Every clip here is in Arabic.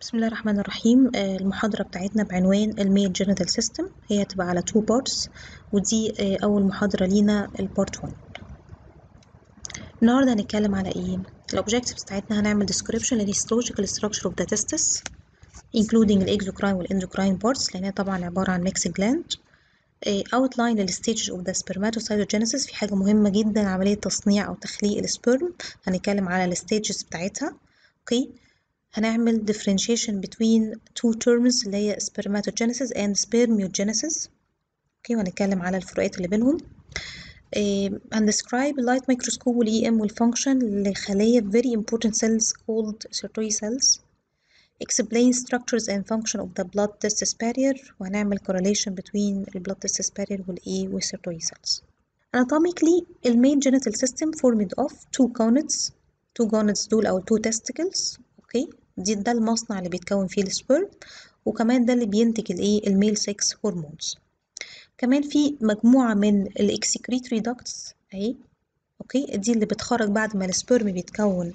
بسم الله الرحمن الرحيم آه، المحاضرة بتاعتنا بعنوان الميل جينيتال سيستم هي هتبقى على تو بارتس ودي آه، أول محاضرة لينا البارت 1 النهاردة هنتكلم على ايه؟ الأوبجيكتيف بتاعتنا هنعمل description للهيستولوجيكال structure of the تيستس including الإكزوكراين والإندوكراين لأن لأنها طبعا عبارة عن mixed gland آه، outline للستيج اوف ذا spermatocytogenesis في حاجة مهمة جدا عملية تصنيع أو تخليق السبرم هنتكلم على الستيجز بتاعتها اوكي okay. هنعمل differentiation between two terms اللي هي spermatogenesis and spermiogenesis اوكي وهنتكلم على الفروقات اللي بينهم هندescribe اللايت مايكروسكوب والاي ام والفانكشن لخلايا very important cells called Sertoli cells explain structures and function of the blood testis barrier وهنعمل correlation between the blood testis barrier والاي والسيرتوي cells anatomically main genital system formed of two gonads two gonads دول أو two testicles okay دي ده المصنع اللي بيتكون فيه السبرم وكمان ده اللي بينتج الايه الميل سكس هرمونز كمان في مجموعة من الاكسكريتوري داكتس اهي اوكي دي اللي بتخرج بعد ما السبرم بيتكون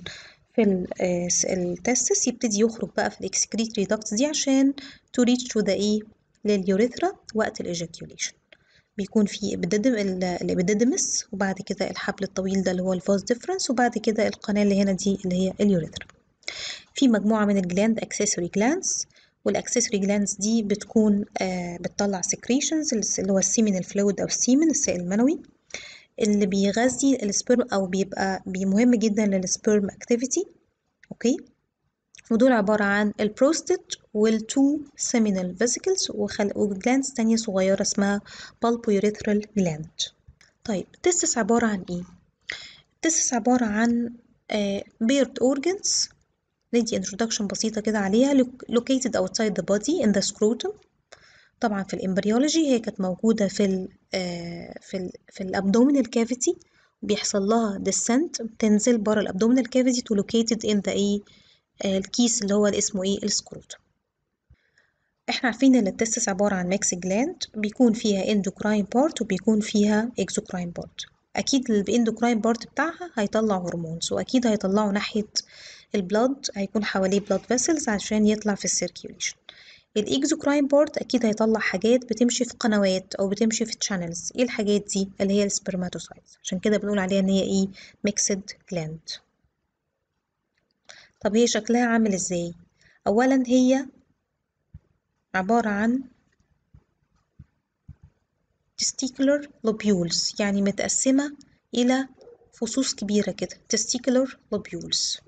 في آه، التستس يبتدي يخرج بقى في الاكسكريتوري داكتس دي عشان تو ريتش تو ذا ايه لليوريثرا وقت الايجاكيوليشن بيكون في الابيديدمس وبعد كده الحبل الطويل ده اللي هو الفاز ديفرنس وبعد كده القناه اللي هنا دي اللي هي اليوريثرا في مجموعة من الجلاند اكسسوري جلاندز والاكسسوري جلاندز دي بتكون آه بتطلع سكريشنز اللي هو السيمن الفلويد او السيمن السائل المنوي اللي بيغذي السبرم او بيبقى مهم جدا للسبرم اكتيفيتي اوكي ودول عبارة عن البروستيت والتو سيمينال فيسيكلز وجلاندز تانية صغيرة اسمها بالبويريثرال جلاند طيب تسس عبارة عن ايه؟ تسس عبارة عن بيرد آه، اورجنز ندي introduction بسيطة كده عليها located outside the body in the scrotum طبعا في الامبريولوجي هي كانت موجودة في الـ آه، في الـ في الابدومينال كافيتي بيحصل لها descent بتنزل بره الابدومينال كافيتي to located in the ايه الكيس اللي هو اسمه ايه السكروتوم احنا عارفين ان التستس عبارة عن ميكس جلاند بيكون فيها اندوكراين بارت وبيكون فيها اكزوكراين بارت اكيد الاندوكراين بارت بتاعها هيطلع هرمونز واكيد هيطلعه ناحية البلد هيكون حواليه بلد فيسلز عشان يطلع في السيركيوليشن الاكزوكراين بورد اكيد هيطلع حاجات بتمشي في قنوات او بتمشي في تشانلز ايه الحاجات دي اللي هي السبرماتوسايتس عشان كده بنقول عليها ان هي ايه ميكسد جلاند طب هي شكلها عامل ازاي اولا هي عبارة عن testicular lobules يعني متقسمة إلى فصوص كبيرة كده testicular lobules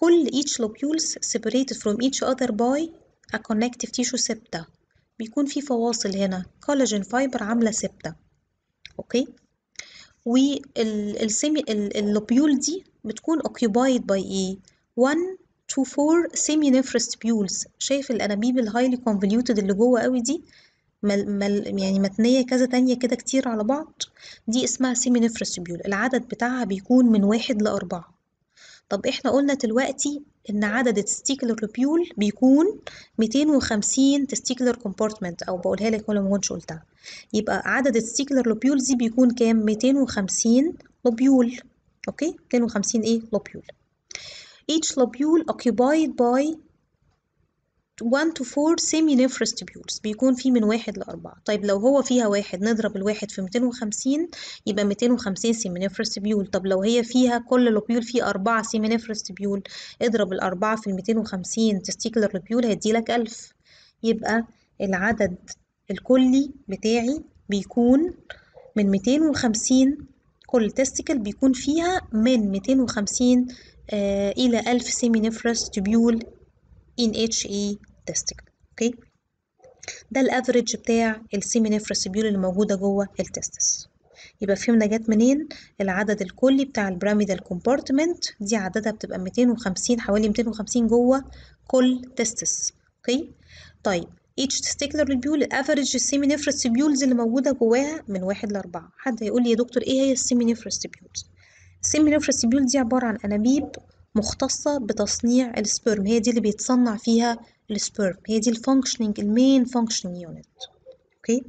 كل each lobules separated from each other by a connective tissue septa بيكون في فواصل هنا collagen fiber عاملة سبتة اوكي والسيمي اللوبيول دي بتكون occupied by ايه e. 1 to 4 seminiferous tubules شايف الانابيب الهايلي convoluted اللي جوه قوي دي مل مل يعني متنية كذا تانية كده كتير على بعض دي اسمها seminiferous تيبيول العدد بتاعها بيكون من واحد لأربعة طب احنا قلنا دلوقتي ان عدد التستيكلر لوبيول بيكون 250 تستيكلر كومبارتمنت او بقولها لك ولا ما كنتش قلتها يبقى عدد التستيكلر ريبيولز دي بيكون كام 250 لوبيول اوكي 250 ايه لوبيول each lobule occupied by 1 to 4 semi nephrous tubules بيكون فيه من واحد لأربعة طيب لو هو فيها واحد نضرب الواحد في 250 يبقى 250 semi nephrous tubule طب لو هي فيها كل لوبيول فيه أربعة semi nephrous tubule اضرب الأربعة في 250 testicular lobule هيديلك 1000 يبقى العدد الكلي بتاعي بيكون من 250 كل تستيكل بيكون فيها من 250 آه إلى 1000 سيمي نفرس تبيول in HA التستيكل اوكي ده الافريج بتاع السيمينيفراسيبيول اللي موجوده جوه التستس يبقى فهمنا جت منين العدد الكلي بتاع البراميدال كومبارتمنت دي عددها بتبقى 250 حوالي 250 جوه كل تستس اوكي طيب each testicular ريبيول الافريج seminifrous اللي موجودة جواها من واحد لأربعة حد هيقول لي يا دكتور ايه هي السيمينيفرس tubules دي عبارة عن أنابيب مختصة بتصنيع السبرم هي دي اللي بيتصنع فيها السبيرم هي دي الفانكشنينج المين فانكشنينج يونت اوكي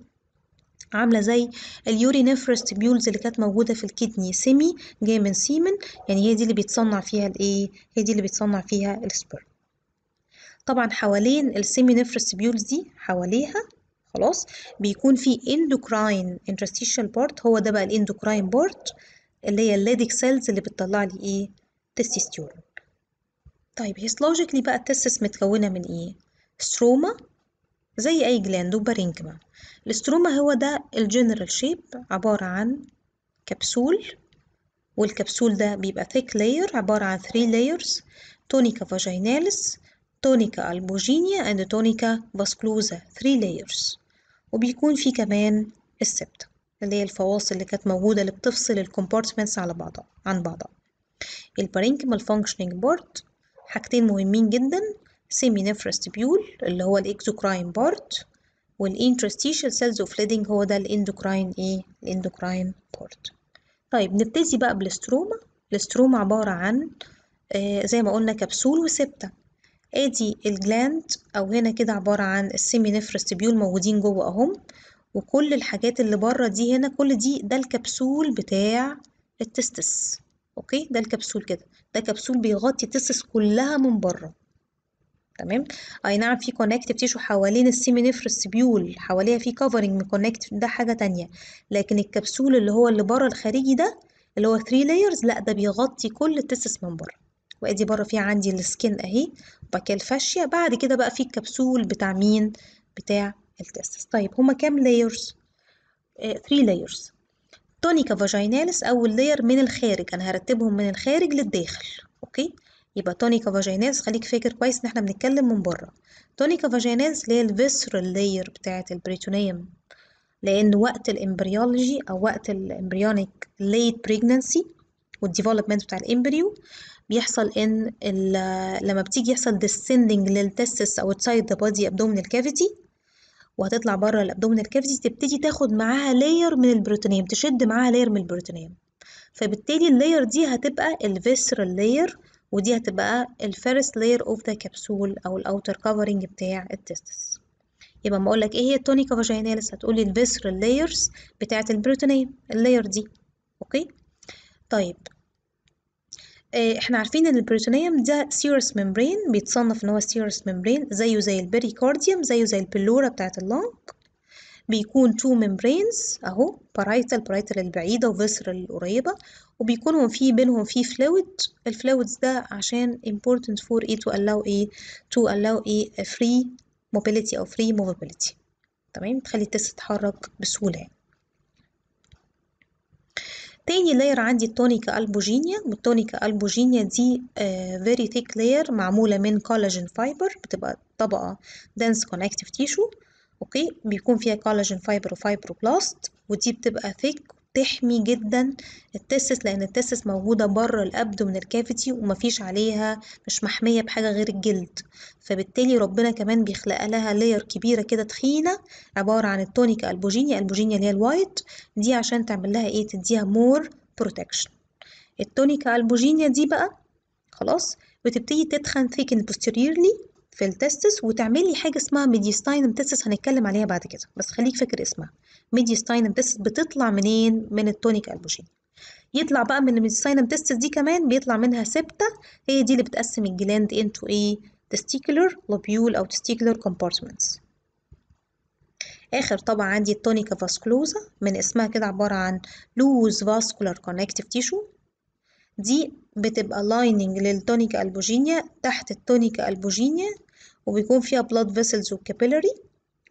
عامله زي اليورينيفرس بيولز اللي كانت موجوده في الكدني سيمي جاي من سيمن يعني هي دي اللي بيتصنع فيها الايه هي دي اللي بيتصنع فيها السبيرم طبعا حوالين السيمي نيفرس بيولز دي حواليها خلاص بيكون في اندوكراين انترستيشال بارت هو ده بقى الاندوكراين بارت اللي هي الليدك سيلز اللي بتطلع لي ايه تستيستيرون طيب هيستولوجيكلي بقى التستس متكونة من إيه؟ ستروما زي أي جلاند وبارينكما الستروما هو ده الجنرال شيب عبارة عن كبسول والكبسول ده بيبقى ثيك لاير عبارة عن 3 layers تونيكا فاجيناليس تونيكا البوجينيا اند تونيكا باسكلوزا 3 layers وبيكون في كمان السبت اللي هي الفواصل اللي كانت موجودة اللي بتفصل الكومبارتمنتس على بعضها عن بعضها البارينكمال فانكشنينج بورد حاجتين مهمين جدا سيمي نفرس تبيول اللي هو الاكزوكراين بارت والانترستيشال سيلز اوف ليدنج هو ده الاندوكراين ايه الاندوكراين بارت طيب نبتدي بقى بالستروما الستروما عبارة عن آه زي ما قلنا كبسول وسبتة ادي الجلاند او هنا كده عبارة عن السيمي نفرس تبيول موجودين جوه اهم وكل الحاجات اللي بره دي هنا كل دي ده الكبسول بتاع التستس اوكي ده الكبسول كده ده كبسول بيغطي التستس كلها من بره تمام اي نعم في كونكتيف تيشو حوالين السيمينيفرس سبيول حواليها في كفرنج من كونكتيف ده حاجه تانية لكن الكبسول اللي هو اللي بره الخارجي ده اللي هو 3 لايرز لا ده بيغطي كل التيسس من بره وادي بره في عندي السكن اهي وبعد كده الفاشيه بعد كده بقى في الكبسول بتاع مين بتاع التيسس طيب هما كام لايرز 3 لايرز تونيكا فاجينالس أول لير من الخارج أنا هرتبهم من الخارج للداخل أوكي يبقى تونيكا فاجينالس خليك فاكر كويس إن احنا بنتكلم من بره تونيكا فاجينالس اللي هي الفيسرال لاير بتاعة البريتونيوم لأن وقت الإمبريولوجي أو وقت الإمبريونيك ليت بريجننسي والديفلوبمنت بتاع الإمبريو بيحصل إن لما بتيجي يحصل descending للتستس أو outside the body abdominal cavity وهتطلع بره الابدومينال كافيتي تبتدي تاخد معاها لاير من البروتونيوم تشد معاها لاير من البروتونيوم فبالتالي اللاير دي هتبقى الفيسرال لاير ودي هتبقى الفيرست لاير اوف ذا كبسول او الاوتر كفرنج بتاع التستس يبقى ما اقولك ايه هي التونيكا فاجينالس هتقولي الفيسرال لايرز بتاعه البروتونيوم اللاير دي اوكي طيب آه، احنا عارفين ان البريتونيوم ده سيروس ميمبرين بيتصنف ان هو سيروس ميمبرين زيه زي البريكارديوم زيه زي البلورة بتاعه اللونج بيكون تو ميمبرينز اهو بارايتال بارايتال البعيده وفيسرال القريبه وبيكونهم في بينهم في فلويد الفلويدز ده عشان important for ايه تو allow ايه تو allow ايه free mobility او free movability تمام تخلي التست تتحرك بسهوله يعني. تاني لاير عندي التونيكا البوجينيا والتونيكا البوجينيا دي فيري ثيك لاير معمولة من كولاجين فايبر بتبقى طبقة دنس كونكتيف تيشو اوكي بيكون فيها كولاجين فايبر وفايبروبلاست ودي بتبقى ثيك تحمي جدا التسس لان التسس موجوده بره من الكافيتي ومفيش عليها مش محميه بحاجه غير الجلد فبالتالي ربنا كمان بيخلق لها لاير كبيره كده تخينه عباره عن التونيك البوجينيا البوجينيا اللي هي الوايت دي عشان تعمل لها ايه تديها مور بروتكشن التونيك البوجينيا دي بقى خلاص بتبتدي تتخن ثيكن بوستيريرلي في التستس وتعملي حاجه اسمها ميديستاينم تستس هنتكلم عليها بعد كده بس خليك فاكر اسمها ميديستاينم تستس بتطلع منين من التونيك البوشين يطلع بقى من الميديستاينم تستس دي كمان بيطلع منها سبته هي دي اللي بتقسم الجلاند انتو ايه تستيكولر لوبيول او تستيكولر كومبارتمنتس اخر طبعا عندي التونيكا فاسكولوزا من اسمها كده عباره عن لوز فاسكولار كونكتيف تيشو دي بتبقى لايننج للتونيكا البوجينيا تحت التونيكا البوجينيا وبيكون فيها بلاد فيسلز وكابيلاري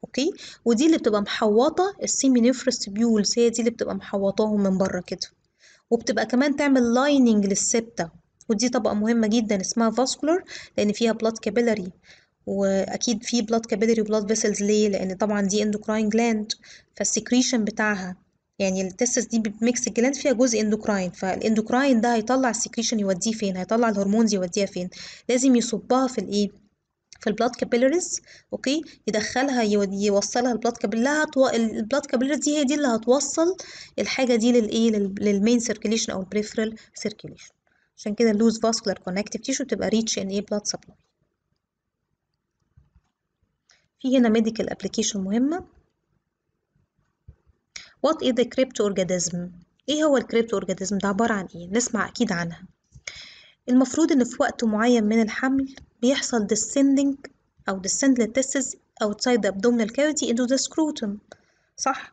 اوكي ودي اللي بتبقى محوطه السيمي بيولز هي دي اللي بتبقى محوطاهم من بره كده وبتبقى كمان تعمل لايننج للسبتا ودي طبقه مهمه جدا اسمها فاسكولار لان فيها بلاد كابيلاري واكيد في بلاد كابيلاري وبلاد فيسلز ليه لان طبعا دي اندوكراين جلاند فالسكريشن بتاعها يعني التستس دي بميكس الجلاند فيها جزء اندوكراين فالاندوكراين ده هيطلع السكريشن يوديه فين هيطلع الهرمونز يوديها فين لازم يصبها في الايه في البلاد كابيلاريز اوكي يدخلها يوصلها البلاد كابيلاريز هتو... البلاد كابيلاريز دي هي دي اللي هتوصل الحاجه دي للايه لل... إيه؟ للمين سيركيليشن او البريفرال سيركيليشن عشان كده اللوز فاسكولار كونكتيف تيشو بتبقى ريتش ان ايه بلاد سبلاي في هنا ميديكال ابلكيشن مهمه What is the organism؟ إيه هو الكريبتو أورجانيزم ده عبارة عن إيه؟ نسمع أكيد عنها المفروض إن في وقت معين من الحمل بيحصل descending أو descend testes outside the abdominal cavity into the scrotum صح؟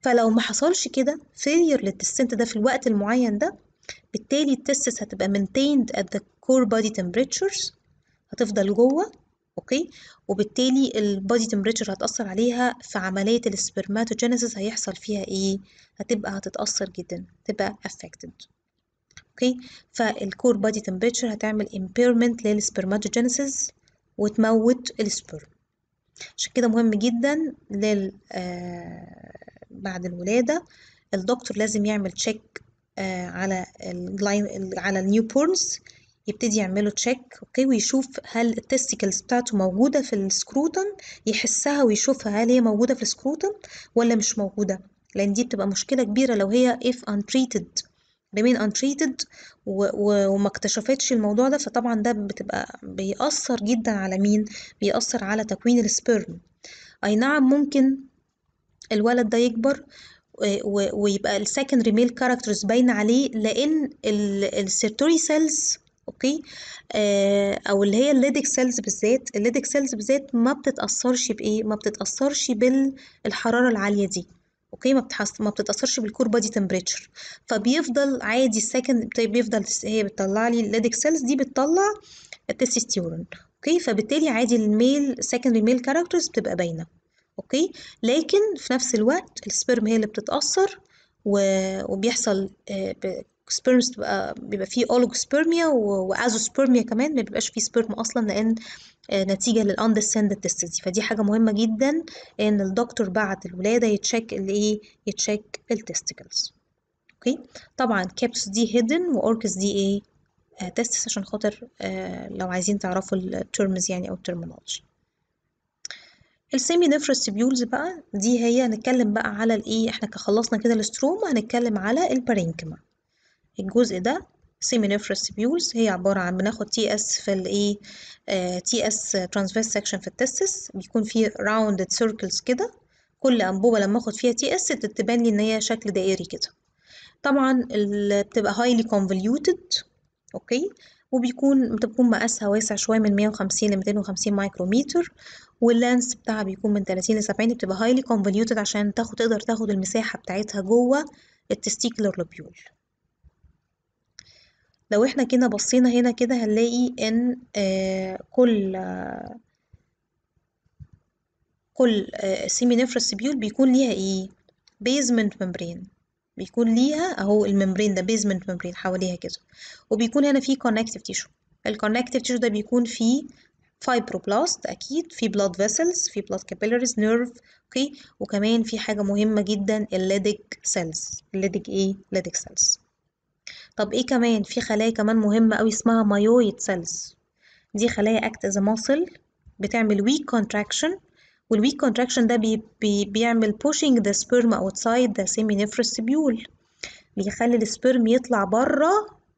فلو ما حصلش كده failure للتستنت ده في الوقت المعين ده بالتالي التستس هتبقى maintained at the core body temperatures هتفضل جوه اوكي وبالتالي البادي تمبريتشر هتأثر عليها في عملية السبرماتوجينيسيس هيحصل فيها ايه هتبقى هتتأثر جدا تبقى affected اوكي فالكور بادي تمبريتشر هتعمل impairment للسبرماتوجينيسيس وتموت السبرم عشان كده مهم جدا لل آه، بعد الولادة الدكتور لازم يعمل تشيك آه، على ال على النيو بورنز يبتدي يعمله تشيك اوكي ويشوف هل التستيكلز بتاعته موجوده في السكروتن يحسها ويشوفها هل هي موجوده في السكروتن ولا مش موجوده لان دي بتبقى مشكله كبيره لو هي if untreated remain untreated و... و... وما اكتشفتش الموضوع ده فطبعا ده بتبقى بيأثر جدا على مين بيأثر على تكوين السبيرم اي نعم ممكن الولد ده يكبر ويبقى السكندري ميل كاركترز باينه عليه لان السيرتوري سيلز اوكي آه، او اللي هي الليدك سيلز بالذات الليدك سيلز بالذات ما بتتاثرش بايه ما بتتاثرش بالحراره العاليه دي اوكي ما بتحس ما بتتاثرش بالكور بادي تمبريتشر فبيفضل عادي السكند طيب بيفضل هي بتطلع لي الليدك سيلز دي بتطلع التستوستيرون اوكي فبالتالي عادي الميل سكندري ميل كاركترز بتبقى باينه اوكي لكن في نفس الوقت السبرم هي اللي بتتاثر وبيحصل آه، سبيرمز بتبقى بيبقى فيه اولوجوسبيرميا وازوسبيرميا كمان ما بيبقاش فيه سبيرم اصلا لان آه، نتيجه للاندسندد تيست دي فدي حاجه مهمه جدا ان الدكتور بعد الولاده يتشيك الايه يتشيك التستيكلز اوكي طبعا كابس دي هيدن واوركس دي ايه تيست آه، عشان خاطر آه، لو عايزين تعرفوا الترمز يعني او الترمينولوجي السيمي نفرس تبيولز بقى دي هي هنتكلم بقى على الايه احنا خلصنا كده الاستروما هنتكلم على البارينكما الجزء ده سيمينيفرس بيولز هي عبارة عن بناخد تي اس في الايه تي اس ترانسفيرس سكشن في التسس بيكون فيه راوندد سيركلز كده كل انبوبة لما اخد فيها تي اس تتبان لي ان هي شكل دائري كده طبعا بتبقى هايلي كونفوليوتد اوكي وبيكون بتكون مقاسها واسع شوية من 150 ل 250 مايكرومتر واللانس بتاعها بيكون من 30 ل 70 بتبقى هايلي كونفوليوتد عشان تاخد تقدر تاخد المساحة بتاعتها جوه التستيكلر لوبيول لو احنا كده بصينا هنا كده هنلاقي ان آه، كل كل سيمينيفرس آه، بيول بيكون ليها ايه بيزمنت ممبرين بيكون ليها اهو الممبرين ده بيزمنت ممبرين حواليها كده وبيكون هنا فيه كونكتيف تيشو الكونكتيف تيشو ده بيكون فيه فايبروبلاست اكيد في بلاد فيسلز في بلاد كابيلاريز نيرف اوكي وكمان في حاجه مهمه جدا الليدك سيلز الليدك ايه ليدك سيلز طب ايه كمان في خلايا كمان مهمة قوي اسمها مايويد سيلز دي خلايا اكت از ماسل بتعمل ويك كونتراكشن والويك كونتراكشن ده بي بي بيعمل pushing the sperm outside the seminiferous tubule بيخلي السبرم يطلع بره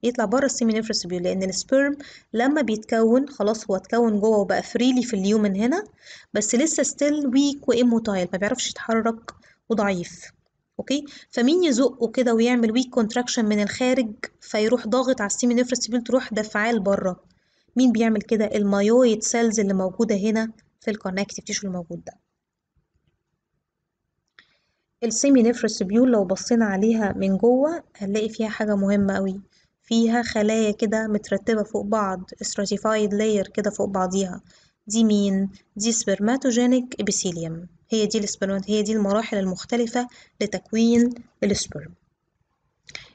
يطلع بره السيمينيفرس بيول لان السبرم لما بيتكون خلاص هو اتكون جوه وبقى فريلي في اليومن هنا بس لسه ستيل ويك واموتايل ما بيعرفش يتحرك وضعيف اوكي فمين يزقه كده ويعمل ويك كونتراكشن من الخارج فيروح ضاغط على السيمي السيمينيفرستيبول تروح دافعاه لبره مين بيعمل كده المايويد سيلز اللي موجوده هنا في الكونكتيف تيشو الموجود ده السيمي السيمينيفرستيبول لو بصينا عليها من جوه هنلاقي فيها حاجه مهمه قوي فيها خلايا كده مترتبه فوق بعض استراتيفايد لاير كده فوق بعضيها دي مين دي سبرماتوجينيك ابيثيليوم هي دي السبرمات هي دي المراحل المختلفة لتكوين السبرم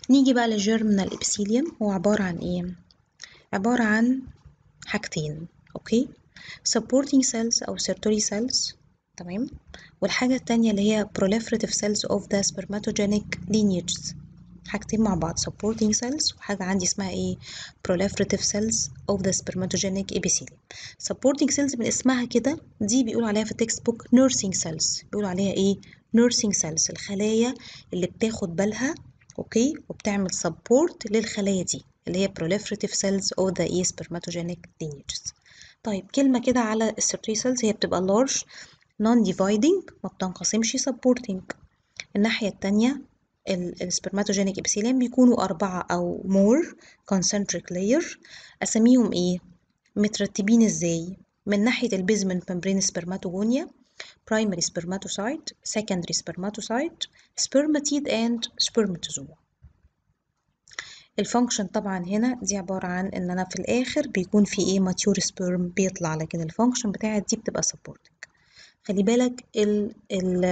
نيجي بقى للجيرمينال الابيثيليوم هو عبارة عن ايه عبارة عن حاجتين اوكي سبورتنج سيلز او سيرتوري سيلز تمام والحاجة التانية اللي هي proliferative سيلز اوف ذا سبرماتوجينيك لينيجز حاجتين مع بعض supporting cells وحاجة عندي اسمها ايه proliferative cells of the spermatogenic epithelium supporting cells من اسمها كده دي بيقولوا عليها في التكست بوك nursing cells بيقولوا عليها ايه nursing cells الخلايا اللي بتاخد بالها اوكي وبتعمل support للخلايا دي اللي هي proliferative cells of the إيه؟ spermatogenic lineages طيب كلمة كده على السيرتري سيلز هي بتبقى large non dividing ما بتنقسمش supporting الناحية التانية السبرماتوجينيك ابسيلان بيكونوا أربعة أو مور concentric layer أسميهم إيه؟ مترتبين إزاي؟ من ناحية البيزمن ممبرين سبرماتوجونيا primary spermatocyte secondary spermatocyte spermatid and spermatozoa الفانكشن طبعا هنا دي عبارة عن ان انا في الاخر بيكون في ايه ماتيور sperm بيطلع لكن الفانكشن بتاعت دي بتبقى سبورتنج خلي بالك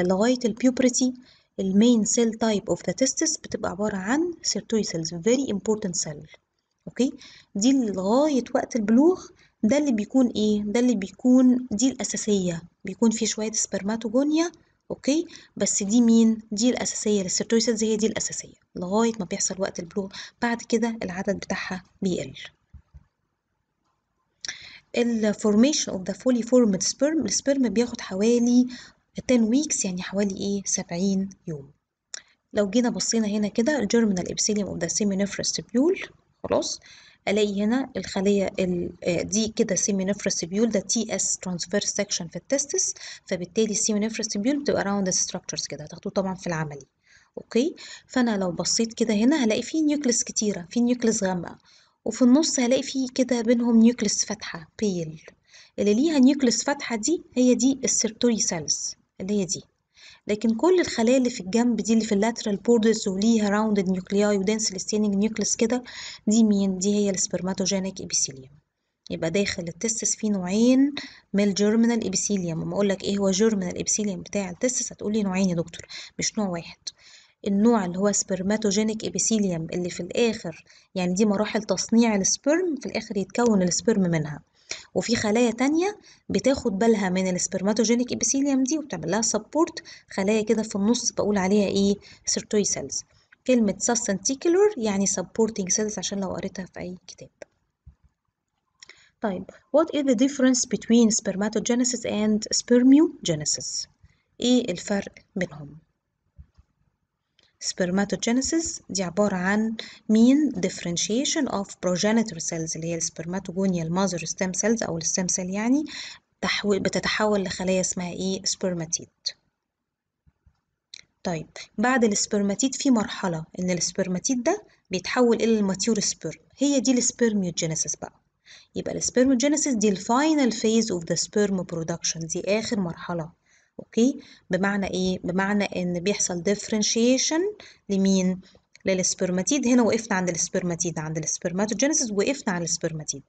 لغاية البيوبرتي المين سيل تايب اوف ذا تيستس بتبقى عباره عن سيرتوي سيلز فيري امبورتنت سيل اوكي دي لغايه وقت البلوغ ده اللي بيكون ايه ده اللي بيكون دي الاساسيه بيكون في شويه سبرماتوجونيا اوكي بس دي مين دي الاساسيه سيلز هي دي الاساسيه لغايه ما بيحصل وقت البلوغ بعد كده العدد بتاعها بيقل الفورميشن اوف ذا فولي فورمد sperm السبرم بياخد حوالي 10 ويكس يعني حوالي ايه 70 يوم لو جينا بصينا هنا كده الجيرمنال ابسيليوم اوف ذا سيمينيفرس بيول خلاص الاقي هنا الخليه دي آه، كده سيمينيفرس بيول ده تي اس ترانسفيرس سكشن في التستس فبالتالي السيمينيفرس بيول بتبقى راوند ستراكشرز كده هتاخدوه طبعا في العملي اوكي فانا لو بصيت كده هنا هلاقي فيه نيوكلس كتيره في نيوكلس غامقه وفي النص هلاقي فيه كده بينهم نيوكلس فاتحه بيل اللي ليها نيوكلس فاتحه دي هي دي السيرتوري سيلز اللي هي دي لكن كل الخلايا اللي في الجنب دي اللي في اللاترال بوردرز وليها راوندد نيوكلياي ودنس ستينج نيوكليس كده دي مين دي هي السبرماتوجينيك ابيثيليوم يبقى داخل التستس فيه نوعين من الجيرمينال ابيثيليوم اما اقول لك ايه هو جيرمينال ابيثيليوم بتاع التستس هتقول لي نوعين يا دكتور مش نوع واحد النوع اللي هو سبرماتوجينيك ابيثيليوم اللي في الاخر يعني دي مراحل تصنيع السبرم في الاخر يتكون السبرم منها وفي خلايا تانية بتاخد بالها من السبرماتوجينيك ابيثيليوم دي وبتعمل لها سبورت خلايا كده في النص بقول عليها ايه سيرتوي سيلز كلمة ساستنتيكولر يعني supporting cells عشان لو قريتها في أي كتاب طيب what is the difference between spermatogenesis and spermiogenesis ايه الفرق بينهم سبرماتوجينيسيس دي عبارة عن مين differentiation of progenitor cells اللي هي السبرماتوجونيا المذر stem cells أو الستم سيل يعني بتتحول لخلايا اسمها ايه سبرماتيد طيب بعد السبرماتيد في مرحلة إن السبرماتيد ده بيتحول إلى الماتيور سبرم هي دي السبرميوجينيسيس بقى يبقى السبرموجينيسيس دي الفاينل فيز اوف ذا سبرم برودكشن دي آخر مرحلة اوكي بمعنى ايه بمعنى ان بيحصل ديفرنشيشن لمين للسبرماتيد هنا وقفنا عند السبرماتيد عند السبرماتوجينيسيس وقفنا على السبرماتيد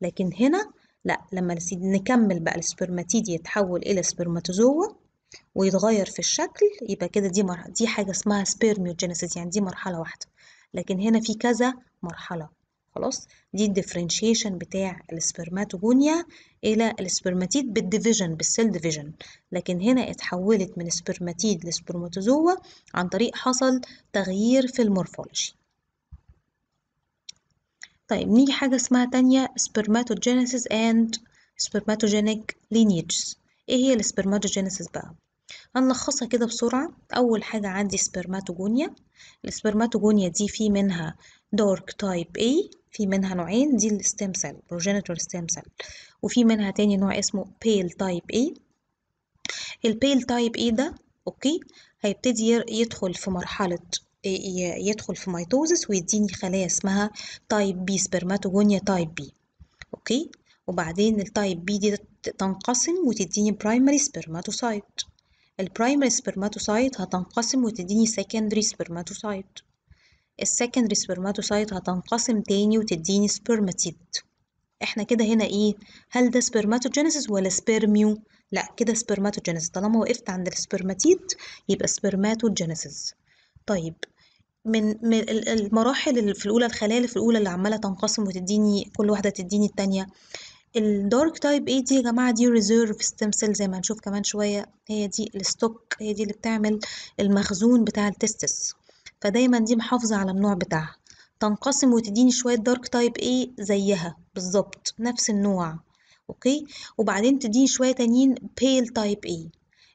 لكن هنا لا لما نكمل بقى السبرماتيد يتحول الى سبرماتوزوا ويتغير في الشكل يبقى كده دي مرحلة دي حاجه اسمها سبيرميوجينيسيس يعني دي مرحله واحده لكن هنا في كذا مرحله خلاص دي الديفرنشيشن بتاع السبرماتوجونيا الى السبرماتيد بالديفيجن بالسيل ديفيجن لكن هنا اتحولت من سبرماتيد لسبرماتوزوا عن طريق حصل تغيير في المورفولوجي طيب نيجي حاجة اسمها تانية سبرماتوجينيسيس اند سبرماتوجينيك لينيجز ايه هي السبرماتوجينيسيس بقى هنلخصها كده بسرعة أول حاجة عندي سبرماتوجونيا السبرماتوجونيا دي في منها دارك تايب A في منها نوعين دي الستيم سيل بروجينيتور ستيم سيل وفي منها تاني نوع اسمه بيل تايب اي البيل تايب اي ده اوكي هيبتدي يدخل في مرحله يدخل في ميتوزس ويديني خلايا اسمها تايب بي سبرماتوجونيا تايب بي اوكي وبعدين التايب بي دي تنقسم وتديني برايمري سبرماتوسايت البرايمري سبرماتوسايت هتنقسم وتديني سيكندري سبرماتوسايت السكندري سبرماتوسايت هتنقسم تاني وتديني سبرماتيد احنا كده هنا ايه هل ده سبرماتوجينيسيس ولا سبرميو لا كده سبرماتوجينيسيس طالما وقفت عند السبرماتيد يبقى سبرماتوجينيسيس طيب من المراحل في الاولى الخلايا في الاولى اللي عماله تنقسم وتديني كل واحده تديني التانية الدارك تايب ايه دي يا جماعه دي ريزيرف ستيم سيل زي ما هنشوف كمان شويه هي دي الستوك هي دي اللي بتعمل المخزون بتاع التستس فدايما دي محافظة على النوع بتاعها تنقسم وتديني شوية دارك تايب ايه زيها بالظبط نفس النوع اوكي وبعدين تديني شوية تانيين بيل تايب ايه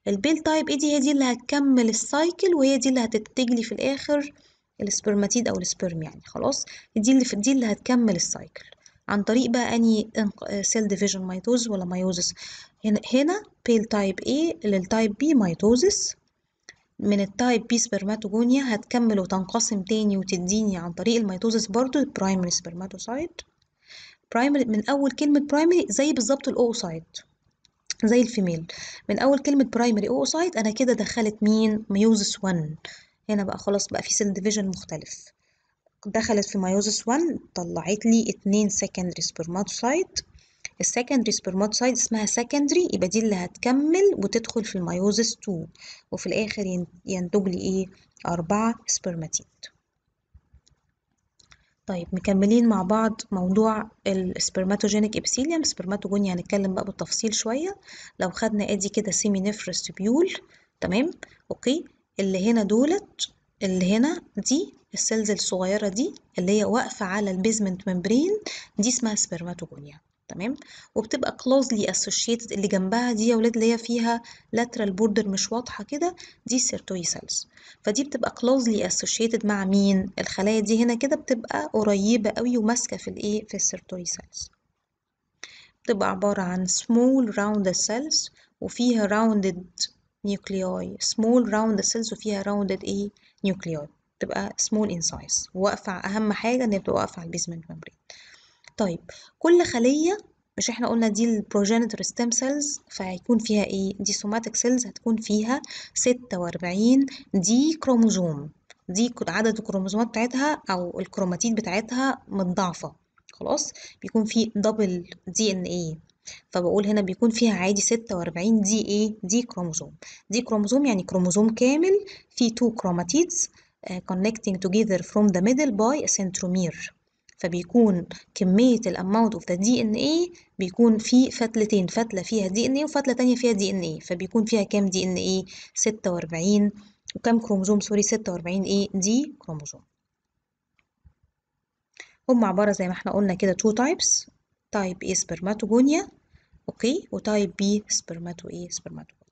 البيل تايب ايه دي هي دي اللي هتكمل السايكل وهي دي اللي هتتجلي في الاخر السبرماتيد او السبرم يعني خلاص دي اللي دي اللي هتكمل السايكل عن طريق بقى اني سيل ديفيجن ميتوز ولا مايوزس هنا هنا بيل تايب ايه للتايب بي ميتوزس من التايب بي سبرماتوجونيا هتكمل وتنقسم تاني وتديني عن طريق الميتوزس برضو البرايمري سبرماتوسايت برايمري من اول كلمه برايمري زي بالظبط الاوسايت زي الفيميل من اول كلمه برايمري اوسايت انا كده دخلت مين ميوزس 1 هنا بقى خلاص بقى في سيل ديفيجن مختلف دخلت في ميوزس 1 طلعت لي اتنين سكندري سبرماتوسايت السكندري سبرماتوسايد اسمها سكندري يبقى دي اللي هتكمل وتدخل في الميوزس 2 وفي الاخر ينتج لي ايه أربعة سبرماتيد طيب مكملين مع بعض موضوع السبرماتوجينيك ابسيليوم سبرماتوجونيا يعني هنتكلم بقى بالتفصيل شويه لو خدنا ادي كده سيمي نفرس بيول تمام اوكي اللي هنا دولت اللي هنا دي السيلز الصغيره دي اللي هي واقفه على البيزمنت ممبرين دي اسمها سبرماتوجونيا يعني. تمام وبتبقى closely associated اللي جنبها دي يا ولاد اللي هي فيها lateral border مش واضحة كده دي سيرتوي سيلز فدي بتبقى closely associated مع مين الخلايا دي هنا كده بتبقى قريبة قوي وماسكة في الايه في السيرتوي سيلز بتبقى عبارة عن small راوند cells وفيها rounded nuclei small راوند cells وفيها rounded ايه nuclei بتبقى small in size واقفة أهم حاجة إن هي بتبقى واقفة على البيزمنت ممبرين طيب كل خلية مش احنا قلنا دي البروجينيتور ستيم سيلز فهيكون فيها ايه دي سوماتيك سيلز هتكون فيها 46 دي كروموزوم دي عدد الكروموزومات بتاعتها او الكروماتيد بتاعتها متضاعفه خلاص بيكون في دبل دي ان ايه فبقول هنا بيكون فيها عادي 46 دي ايه دي كروموزوم دي كروموزوم يعني كروموزوم كامل فيه تو كروماتيدز كونكتنج connecting together from the middle by a centromere فبيكون كمية الاماونت اوف ذا دي ان ايه بيكون في فتلتين فتلة فيها دي ان ايه وفتلة تانية فيها دي ان ايه فبيكون فيها كام دي ان ايه 46 وكام كروموزوم سوري 46 ايه دي كروموزوم هم عبارة زي ما احنا قلنا كده two types تايب ايه سبرماتوجونيا اوكي وتايب بي سبرماتو ايه سبرماتوجونيا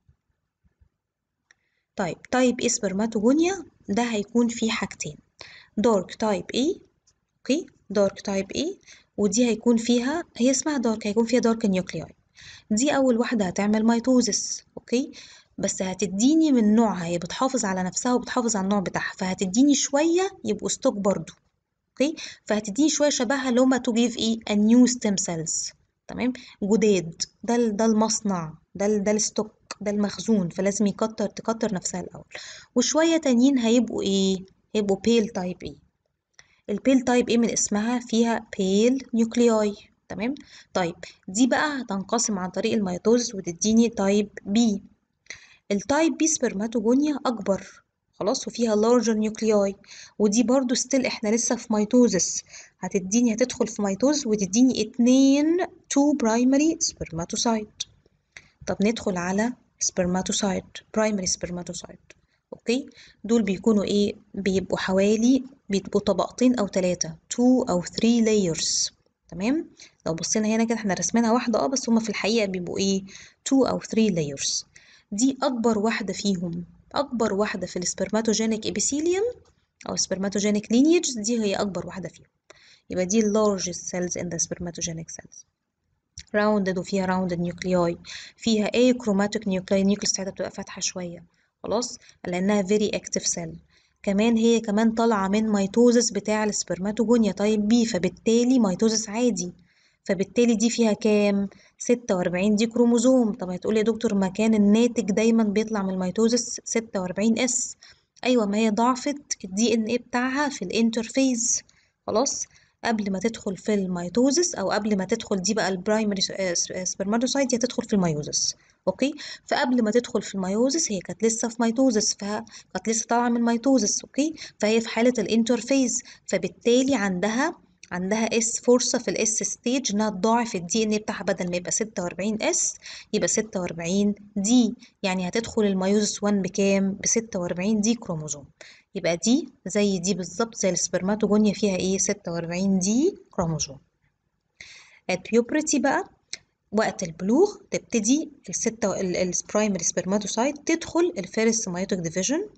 طيب تايب ايه سبرماتوجونيا ده هيكون فيه حاجتين دارك تايب ايه اوكي دارك تايب اي ودي هيكون فيها هي اسمها دارك هيكون فيها دارك نيوكلياي دي اول واحده هتعمل ميتوزس اوكي بس هتديني من نوعها هي بتحافظ على نفسها وبتحافظ على النوع بتاعها فهتديني شويه يبقوا ستوك برضو اوكي فهتديني شويه شبهها اللي هما تو جيف ايه ا نيو ستيم سيلز تمام جداد ده ده المصنع ده ده الستوك ده المخزون فلازم يكتر تكتر نفسها الاول وشويه تانيين هيبقوا ايه هيبقوا بيل تايب ايه البيل تايب ايه من اسمها فيها بيل نيوكلياي تمام طيب دي بقى هتنقسم عن طريق الميتوز وتديني تايب بي التايب بي سبرماتوجونيا اكبر خلاص وفيها لارجر نيوكلياي ودي برضو ستيل احنا لسه في ميتوزس هتديني هتدخل في ميتوز وتديني اتنين تو برايمري سبرماتوسايت طب ندخل على سبرماتوسايت برايمري سبرماتوسايت اوكي دول بيكونوا ايه بيبقوا حوالي بيبقوا طبقتين او ثلاثة تو او ثري لايرز تمام لو بصينا هنا كده احنا رسمينها واحدة اه بس هما في الحقيقة بيبقوا ايه تو او ثري لايرز دي اكبر واحدة فيهم اكبر واحدة في السبرماتوجينيك ابيثيليوم او سبرماتوجينيك لينيج دي هي اكبر واحدة فيهم يبقى دي largest cells in the spermatogenic cells rounded وفيها rounded nuclei فيها achromatic nuclei النيوكليس بتاعتها بتبقى فاتحة شوية خلاص لانها فيري اكتف سيل كمان هي كمان طالعه من ميتوزس بتاع السبرماتوجونيا تايب بي فبالتالي ميتوزس عادي فبالتالي دي فيها كام 46 دي كروموزوم طب هتقول يا دكتور ما كان الناتج دايما بيطلع من الميتوزس 46 اس ايوه ما هي ضعفت الدي ان ايه بتاعها في الانترفيز خلاص قبل ما تدخل في الميتوزس او قبل ما تدخل دي بقى البرايمري آه، آه، سبرماتوسايت هي تدخل في الميوزس اوكي فقبل ما تدخل في الميوزس هي كانت لسه في ميتوزس فكانت لسه طالعه من الميتوزس اوكي فهي في حاله الانترفيز فبالتالي عندها عندها اس فرصه في الاس ستيج انها تضاعف الدي ان ايه بتاعها بدل ما يبقى 46 اس يبقى 46 دي يعني هتدخل الميوزس 1 بكام ب 46 دي كروموزوم يبقى دي زي دي بالظبط زي السبرماتوجونيا فيها ايه 46 دي كروموزوم البيوبرتي بقى وقت البلوغ تبتدي الستة البرايمري سبرماتوسايت تدخل الفيرست مايوتيك ديفيجن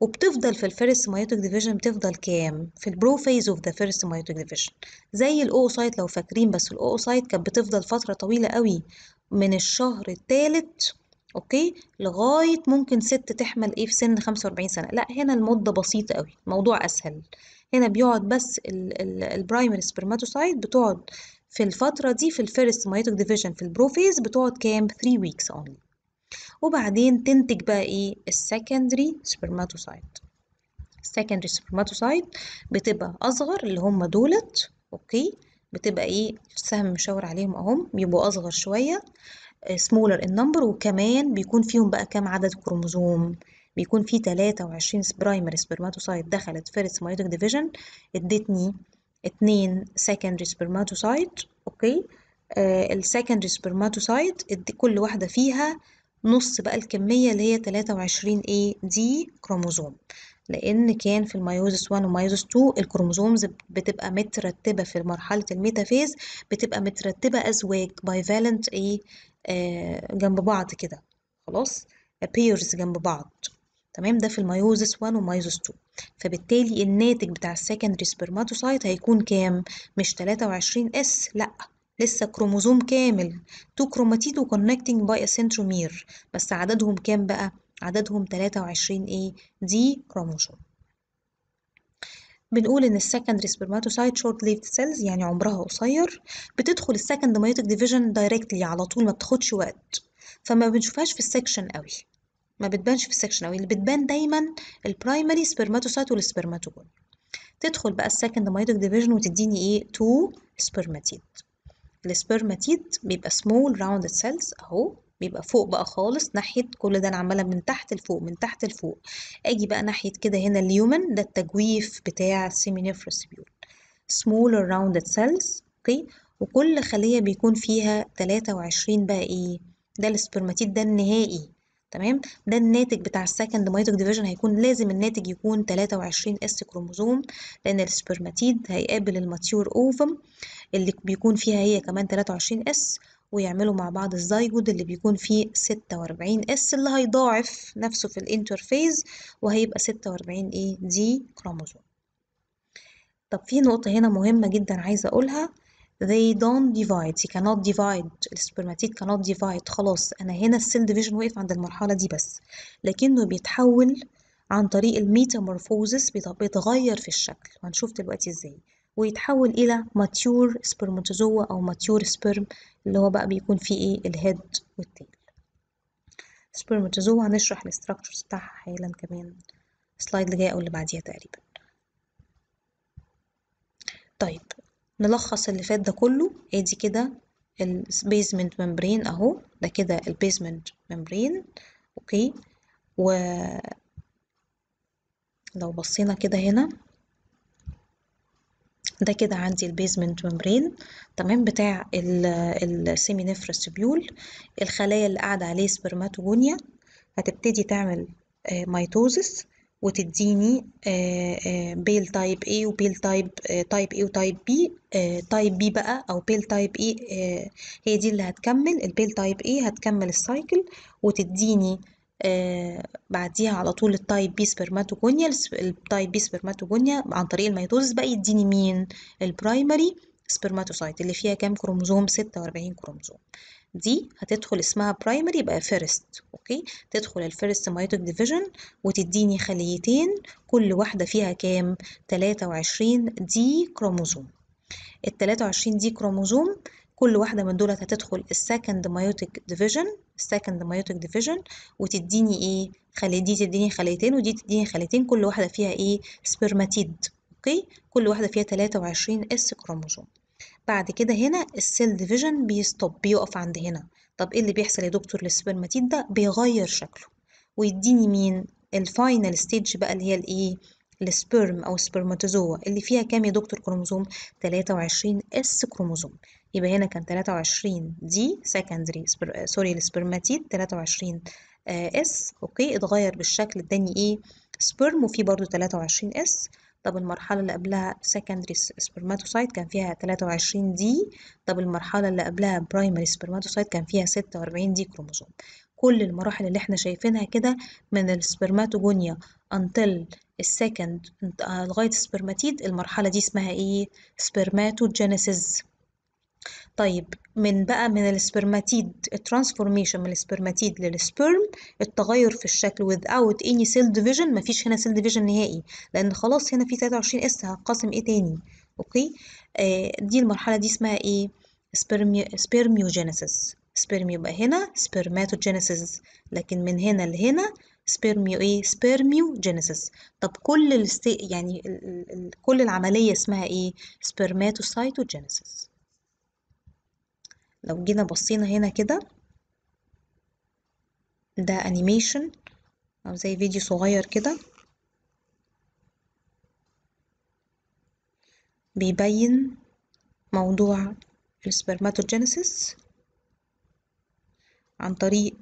وبتفضل في الفيرست مايوتيك ديفيجن بتفضل كام في البرو فيز اوف ذا فيرست مايوتيك ديفيجن زي الاوسايت لو فاكرين بس الاوسايت كانت بتفضل فتره طويله قوي من الشهر الثالث اوكي لغايه ممكن ست تحمل ايه في سن 45 سنه لا هنا المده بسيطه قوي الموضوع اسهل هنا بيقعد بس البرايمري سبرماتوسايت بتقعد في الفتره دي في الفيرست مايتوك ديفيجن في البروفيز بتقعد كام 3 ويكس اونلي وبعدين تنتج بقى ايه السكندري سبرماتوسايت السكندري سبرماتوسايت بتبقى اصغر اللي هم دولت اوكي بتبقى ايه السهم مشاور عليهم اهم بيبقوا اصغر شويه سمولر آه، النمبر وكمان بيكون فيهم بقى كام عدد كروموزوم بيكون في 23 برايمري سبرماتوسايت دخلت فيرست مايوتيك ديفيجن ادتني 2 سكندري سبرماتوسايت اوكي آه، السكندري سبرماتوسايت كل واحده فيها نص بقى الكميه اللي هي 23 اي دي كروموزوم لان كان في الميوزس 1 وميوزس 2 الكروموزومز بتبقى مترتبه في مرحله الميتافيز بتبقى مترتبه ازواج بايفالنت اي آه، جنب بعض كده خلاص appears جنب بعض تمام ده في الميوزس 1 وميوزس 2 فبالتالي الناتج بتاع السكندري سبرماتوسايت هيكون كام مش 23 اس لا لسه كروموزوم كامل تو كروماتيد وكونكتنج باي سنترومير بس عددهم كام بقى عددهم 23 ايه دي كروموزوم بنقول إن السكندري سبرماتوسايت شورت ليفد سيلز يعني عمرها قصير بتدخل السكند مايوتيك ديفيجن دايركتلي على طول ما بتاخدش وقت فما بنشوفهاش في السكشن قوي ما بتبانش في السكشن قوي اللي بتبان دايما البرايمري سبرماتوسايت والسبرماتوجون تدخل بقى السكند مايوتيك ديفيجن وتديني ايه تو سبرماتيد السبرماتيد بيبقى سمول راوندد سيلز اهو بيبقى فوق بقى خالص ناحية كل ده أنا عمالة من تحت لفوق من تحت لفوق أجي بقى ناحية كده هنا اليومن ده التجويف بتاع السيمينيفروس بيول smaller rounded cells أوكي وكل خلية بيكون فيها 23 بقى إيه ده السبرماتيد ده النهائي تمام ده الناتج بتاع السكند ميتوك ديفيجن هيكون لازم الناتج يكون 23 اس كروموزوم لان السبرماتيد هيقابل الماتيور اوفم اللي بيكون فيها هي كمان 23 اس ويعملوا مع بعض الزايجود اللي بيكون فيه 46 اس اللي هيضاعف نفسه في الانترفيز وهيبقى 46 اي دي كروموزوم طب في نقطة هنا مهمة جدا عايزة أقولها they don't divide he cannot divide السبرماتيد cannot divide خلاص أنا هنا السيل ديفيجن وقف عند المرحلة دي بس لكنه بيتحول عن طريق الميتامورفوزس بيتغير في الشكل وهنشوف دلوقتي ازاي ويتحول إلى ماتيور سبرماتوزوا أو ماتيور سبرم اللي هو بقى بيكون فيه إيه الهيد والتيل سبرماتوزوا هنشرح الاستراكشرز بتاعها حالا كمان السلايد اللي جايه أو اللي بعديها تقريبا طيب نلخص اللي فات ده كله ادي كده البيزمنت ممبرين اهو ده كده البيزمنت ممبرين اوكي و لو بصينا كده هنا ده كده عندي البيزمنت ممبرين تمام بتاع السيمينيفرس بيول الخلايا اللي قاعدة عليه سبرماتوجونيا هتبتدي تعمل ميتوزس آه، وتديني بيل تايب اي وبيل تايب تايب اي وتايب بي تايب بي بقى او بيل تايب اي هي دي اللي هتكمل البيل تايب اي هتكمل السايكل وتديني بعديها على طول التايب بي سبرماتوجونيا التايب بي سبرماتوجونيا عن طريق الميتوزس بقى يديني مين البرايمري سبرماتوسايت اللي فيها كام كروموزوم 46 كروموزوم دي هتدخل اسمها برايمري يبقى فيرست اوكي تدخل الفيرست مايتوك ديفيجن وتديني خليتين كل واحده فيها كام 23 دي كروموزوم ال 23 دي كروموزوم كل واحدة من دول هتدخل السكند مايوتيك ديفيجن السكند مايوتيك ديفيجن وتديني ايه خلي دي تديني خليتين ودي تديني خليتين كل واحدة فيها ايه سبرماتيد اوكي كل واحدة فيها 23 اس كروموزوم بعد كده هنا السيل ديفيجن بيستوب بيقف عند هنا طب ايه اللي بيحصل يا دكتور للسبرماتيد ده بيغير شكله ويديني مين الفاينل ستيج بقى اللي هي الايه السبرم او سبرماتوزوا اللي فيها كام يا دكتور كروموزوم 23 اس كروموزوم يبقى هنا كان 23 دي سكندري سوري السبرماتيد 23 اس اوكي اتغير بالشكل اداني ايه سبرم وفي برضو 23 اس طب المرحلة اللي قبلها secondary spermatocyte كان فيها 23 دي طب المرحلة اللي قبلها primary spermatocyte كان فيها 46 دي كروموزوم كل المراحل اللي احنا شايفينها كده من السبرماتوجونيا until السكند لغاية السبرماتيد المرحلة دي اسمها ايه؟ سبرماتوجينيسيس طيب من بقى من السبرماتيد الترانسفورميشن من السبرماتيد للسبرم التغير في الشكل without any cell division مفيش هنا cell division نهائي لان خلاص هنا في 23 اس هنقسم ايه تاني اوكي آه دي المرحله دي اسمها ايه سبرميو سبرميوجينيسيس سبرم يبقى هنا سبرماتوجينيسيس لكن من هنا لهنا سبرميو ايه سبرميوجينيسيس طب كل الستي يعني ال ال كل العمليه اسمها ايه سبرماتوسايتوجينيسيس لو جينا بصينا هنا كده ده انيميشن او زي فيديو صغير كده بيبين موضوع السبرماتوجينيسيس عن طريق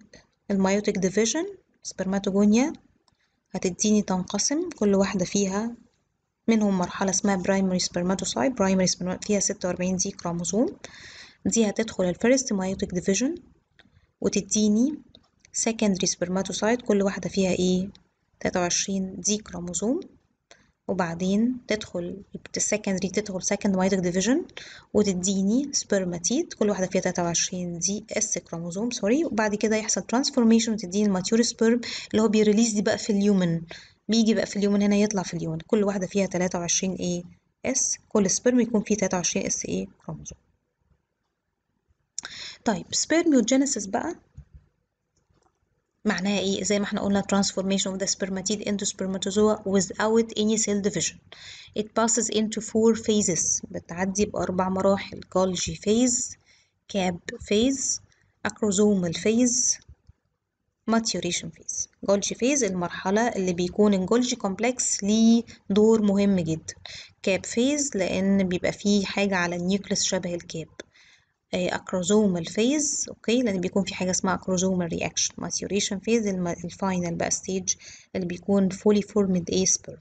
الميوتيك ديفيجن سبرماتوجونيا هتديني تنقسم كل واحدة فيها منهم مرحلة اسمها برايمري سبرماتوسايت برايمري سبرماتو فيها ستة وأربعين دي كروموزوم دي هتدخل الفيرست مايوتيك ديفيجن وتديني سكندري سبرماتوسايت كل واحدة فيها ايه تلاتة وعشرين دي كروموزوم وبعدين تدخل السكندري تدخل سكند مايوتيك ديفيجن وتديني سبرماتيد كل واحدة فيها تلاتة وعشرين دي اس كروموزوم سوري وبعد كده يحصل ترانسفورميشن وتديني الماتيور سبرم اللي هو بيريليز دي بقى في اليومن بيجي بقى في اليومن هنا يطلع في اليومن كل واحدة فيها تلاتة وعشرين ايه اس كل سبرم يكون فيه تلاتة وعشرين اس ايه كروموزوم طيب سبيرميوجينيسيس بقى معناها ايه زي ما احنا قلنا transformation of the spermatid into spermatozoa without any cell division it passes into four phases بتعدي بأربع مراحل Golgi phase Cab phase acrosomal phase maturation phase Golgi phase المرحلة اللي بيكون Golgi complex ليه دور مهم جدا Cab phase لأن بيبقى فيه حاجة على النيوكليس شبه الكاب اكروزوم آه، الفيز اوكي لان بيكون في حاجه اسمها اكروزوم الرياكشن ماتيوريشن فيز الفاينل بقى ستيج اللي بيكون فولي فورمد ايسبر سبرم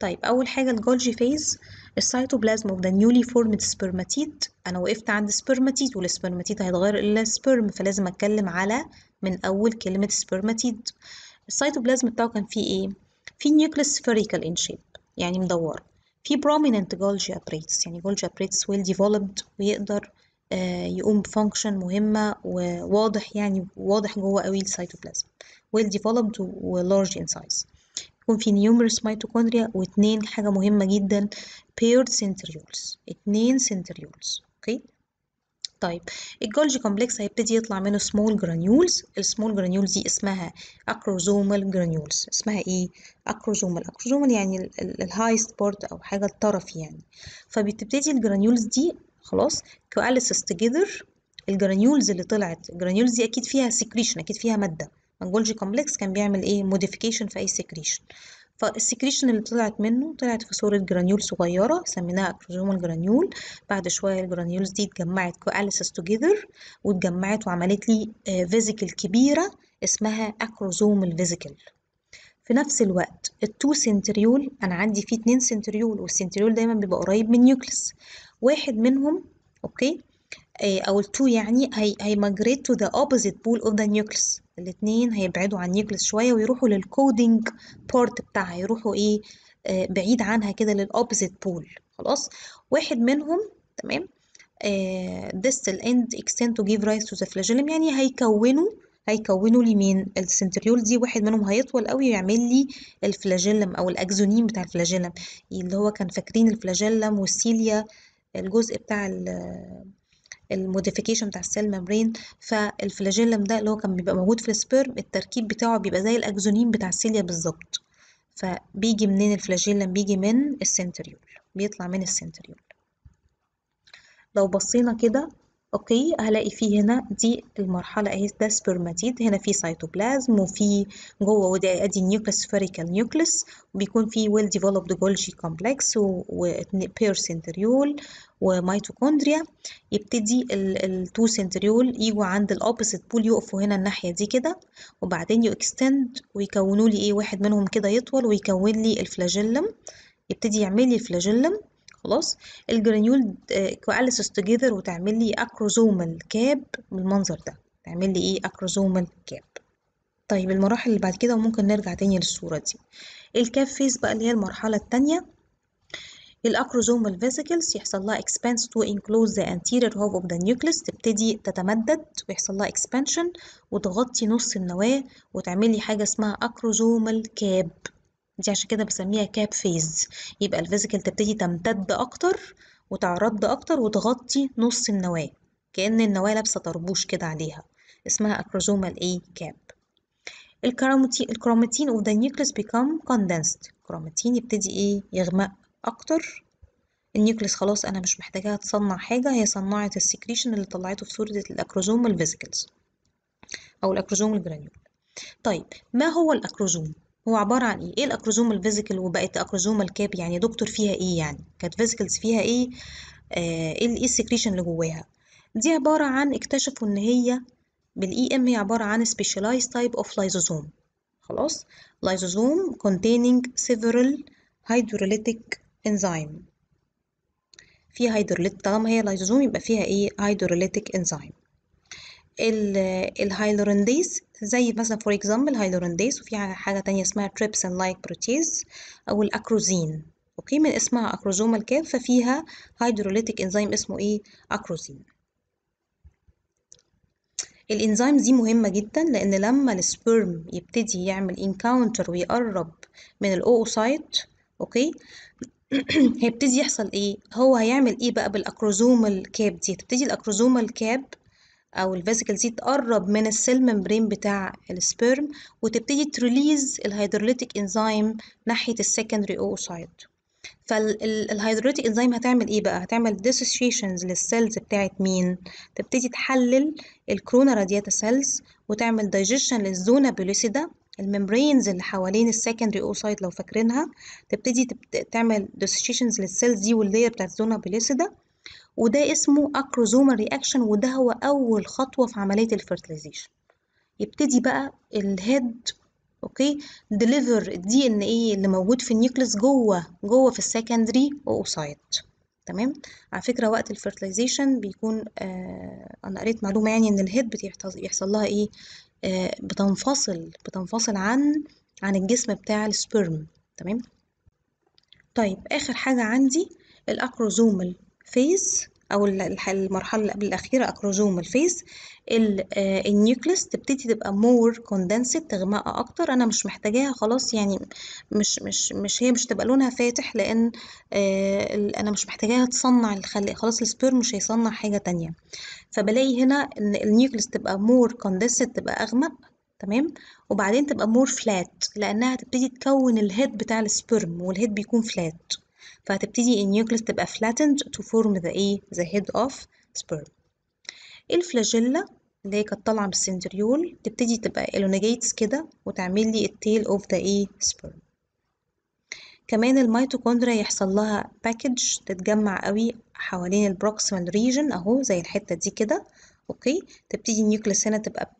طيب اول حاجه الجولجي فيز السيتوبلازم اوف ذا نيولي فورمد سبرماتيت انا وقفت عند سبرماتيت والسبرماتيت هيتغير الى سبرم فلازم اتكلم على من اول كلمه سبرماتيت السيتوبلازم بتاعه كان فيه ايه في نيوكليس سفيريكال ان شيب يعني مدوره في prominent Golgi apparatus يعني Golgi apparatus well developed ويقدر يقوم بفانكشن مهمة وواضح يعني واضح جوه قوي السيتوبلازم well developed و large in size يكون في numerous mitochondria واتنين حاجة مهمة جدا paired centrioles اتنين centrioles اوكي okay. طيب الجولجي كومبلكس هيبتدي يطلع منه سمول جرانيولز السمول جرانيولز دي اسمها اكروزومال جرانيولز اسمها ايه اكروزومال اكروزومال يعني الهايست بارت او حاجه الطرف يعني فبتبتدي الجرانيولز دي خلاص كواليسس توجذر الجرانيولز اللي طلعت الجرانيولز دي اكيد فيها سكريشن اكيد فيها ماده الجولجي كومبلكس كان بيعمل ايه موديفيكيشن في اي سكريشن فالسكريشن اللي طلعت منه طلعت في صورة جرانيول صغيرة سميناها اكروزومال جرانيول بعد شوية الجرانيولز دي اتجمعت كواليسس توجذر واتجمعت وعملت لي فيزيكل آه، كبيرة اسمها اكروزومال فيزيكل في نفس الوقت التو سنتريول انا عندي فيه اتنين سنتريول والسنتريول دايما بيبقى قريب من نيوكلس واحد منهم اوكي آه، او التو يعني هي هي ماجريت تو ذا اوبوزيت بول اوف ذا نيوكلس الاثنين هيبعدوا عن نيكلس شوية ويروحوا للكودينج بارت بتاعها يروحوا ايه آه، بعيد عنها كده للأوبزيت بول خلاص واحد منهم تمام آه، distal الاند اكستند تو جيف رايز تو ذا فلاجيلم يعني هيكونوا هيكونوا لي مين السنتريول دي واحد منهم هيطول قوي ويعمل لي الفلاجيلم او الاكزونيم بتاع الفلاجيلم اللي هو كان فاكرين الفلاجيلم والسيليا الجزء بتاع الموديفيكيشن بتاع السيل ممبرين فالفلاجيلم ده اللي هو كان بيبقى موجود في السبيرم التركيب بتاعه بيبقى زي الاكزونين بتاع السيليا بالظبط فبيجي منين الفلاجيلم بيجي من السنتريول بيطلع من السنتريول لو بصينا كده اوكي هلاقي فيه هنا دي المرحله اهي ده سبرماتيد هنا في سيتوبلازم وفي جوه ودي ادي نيوكليس سفيريكال نيوكليس وبيكون في ويل ديفلوبد جولجي كومبلكس و بير سنتريول وميتوكوندريا يبتدي التو سنتريول يجوا عند الاوبوزيت بول يقفوا هنا الناحيه دي كده وبعدين يكستند ويكونوا لي ايه واحد منهم كده يطول ويكون لي الفلاجيلم يبتدي يعمل لي الفلاجيلم خلاص الجرانيول كواليسس آه، توجذر وتعمل لي اكروزومال كاب بالمنظر ده تعمل لي ايه اكروزومال كاب طيب المراحل اللي بعد كده وممكن نرجع تاني للصوره دي الكاب فيس بقى اللي هي المرحله الثانيه الأكروزومال فيسيكلز يحصل لها expanse to إنكلوز the anterior half of the nucleus تبتدي تتمدد ويحصل لها expansion وتغطي نص النواة وتعملي حاجة اسمها أكروزومال كاب دي عشان كده بسميها كاب فيز يبقى الفيزيكال تبتدي تمتد أكتر وتعرض أكتر وتغطي نص النواة كأن النواة لابسة طربوش كده عليها اسمها أكروزومال ايه كاب الكروماتين الكروماتين of the nucleus become condensed الكروماتين يبتدي ايه يغمق أكتر النيوكليس خلاص أنا مش محتاجاها تصنع حاجة هي صنعت السكريشن اللي طلعته في صورة الأكروزوم الفيزيكلز أو الأكروزوم الجرانيول طيب ما هو الأكروزوم؟ هو عبارة عن إيه؟ إيه الأكروزوم الفيزيكال وبقت أكروزوم الكاب يعني يا دكتور فيها إيه يعني؟ كانت فيزيكلز فيها إيه؟ آه إيه, إيه السكريشن اللي جواها؟ دي عبارة عن اكتشفوا إن هي بالإي إم e هي عبارة عن سبيشالايز تايب اوف لايزوزوم خلاص؟ لايزوزوم كونتيننج سيفرال هيدروليتيك إنزيم في هيدروليت طالما هي لايزوزوم يبقى فيها إيه هيدروليتيك إنزيم الهايلورنديز زي مثلا فور اكزامبل هايلورنديز وفي حاجه تانية اسمها تريبسين لايك بروتيز او الاكروزين اوكي من اسمها اكروزوم الكاف ففيها هيدروليتيك انزيم اسمه ايه اكروزين الانزيم دي مهمه جدا لان لما السبرم يبتدي يعمل انكاونتر ويقرب من الاوسايت اوكي هيبتدي يحصل ايه هو هيعمل ايه بقى بالاكروزومال كاب دي تبتدي الاكروزومال كاب او الفاسيكلز دي تقرب من السيل ممبرين بتاع السبرم وتبتدي تريليز الهيدروليتيك انزيم ناحيه السكندري اوسايت فالهيدروليتيك انزيم هتعمل ايه بقى هتعمل ديسوسيشنز للسيلز بتاعه مين تبتدي تحلل الكرونا رادياتا سيلز وتعمل دايجيشن للزونا بيلوسيدا الممبرينز اللي حوالين السكندري اوسايد لو فاكرينها تبتدي تبت... تعمل ديسشيشنز للسيلز دي واللاير بتاعت زونا بليسيدا وده اسمه اكروزومال رياكشن وده هو اول خطوه في عمليه الفرتلايزيشن يبتدي بقى الهيد اوكي ديليفر الدي ان ايه اللي موجود في النيوكليس جوه جوه في السكندري اوسايد تمام على فكره وقت الفرتلايزيشن بيكون آه انا قريت معلومه يعني ان الهيد بيحصل لها ايه آه، بتنفصل بتنفصل عن عن الجسم بتاع السبرم تمام طيب اخر حاجة عندي الاكروزومال فيز أو المرحلة اللي قبل الأخيرة أكروزوم الفيس النيوكليس آه، تبتدي تبقى مور كوندنسد تغمقه أكتر أنا مش محتاجاها خلاص يعني مش مش مش هي مش تبقى لونها فاتح لأن آه، أنا مش محتاجاها تصنع الخلق خلاص السبيرم مش هيصنع حاجة تانية فبلاقي هنا إن النيوكليس تبقى مور كوندنسد تبقى أغمق تمام وبعدين تبقى مور فلات لانها هتبتدي تكون الهيد بتاع السبرم والهيد بيكون فلات فهتبتدي النيوكليس تبقى flattened to form the ايه the head of sperm إيه الفلاجيلا اللي هي كانت طالعه من السنتريول تبتدي تبقى elongates كده وتعمل لي التيل اوف ذا ايه sperm كمان الميتوكوندريا يحصل لها باكج تتجمع قوي حوالين البروكسيمال ريجن اهو زي الحته دي كده اوكي تبتدي النيوكليس هنا تبقى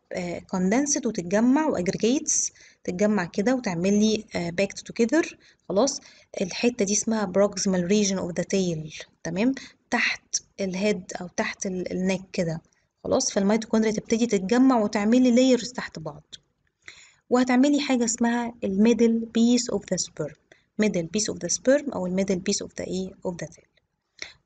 كوندنسد آه, وتتجمع واجريجيتس تتجمع كده وتعمل لي باك تو توجذر خلاص الحته دي اسمها بروكسيمال ريجن اوف ذا تيل تمام تحت الهيد او تحت النك كده خلاص فالميتوكوندريا تبتدي تتجمع وتعمل لي لايرز تحت بعض وهتعملي حاجه اسمها الميدل بيس اوف ذا سبيرم ميدل بيس اوف ذا سبيرم او الميدل بيس اوف ذا ايه اوف ذا تيل